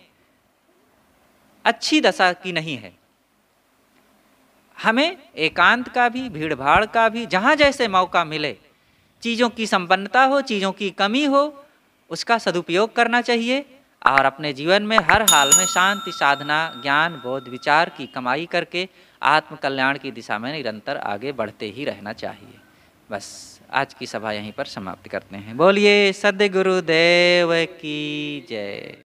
अच्छी दशा की नहीं है हमें एकांत का भी भीड़ भाड़ का भी जहाँ जैसे मौका मिले चीज़ों की संपन्नता हो चीज़ों की कमी हो उसका सदुपयोग करना चाहिए और अपने जीवन में हर हाल में शांति साधना ज्ञान बोध विचार की कमाई करके आत्म कल्याण की दिशा में निरंतर आगे बढ़ते ही रहना चाहिए बस आज की सभा यहीं पर समाप्त करते हैं बोलिए सदगुरुदेव की जय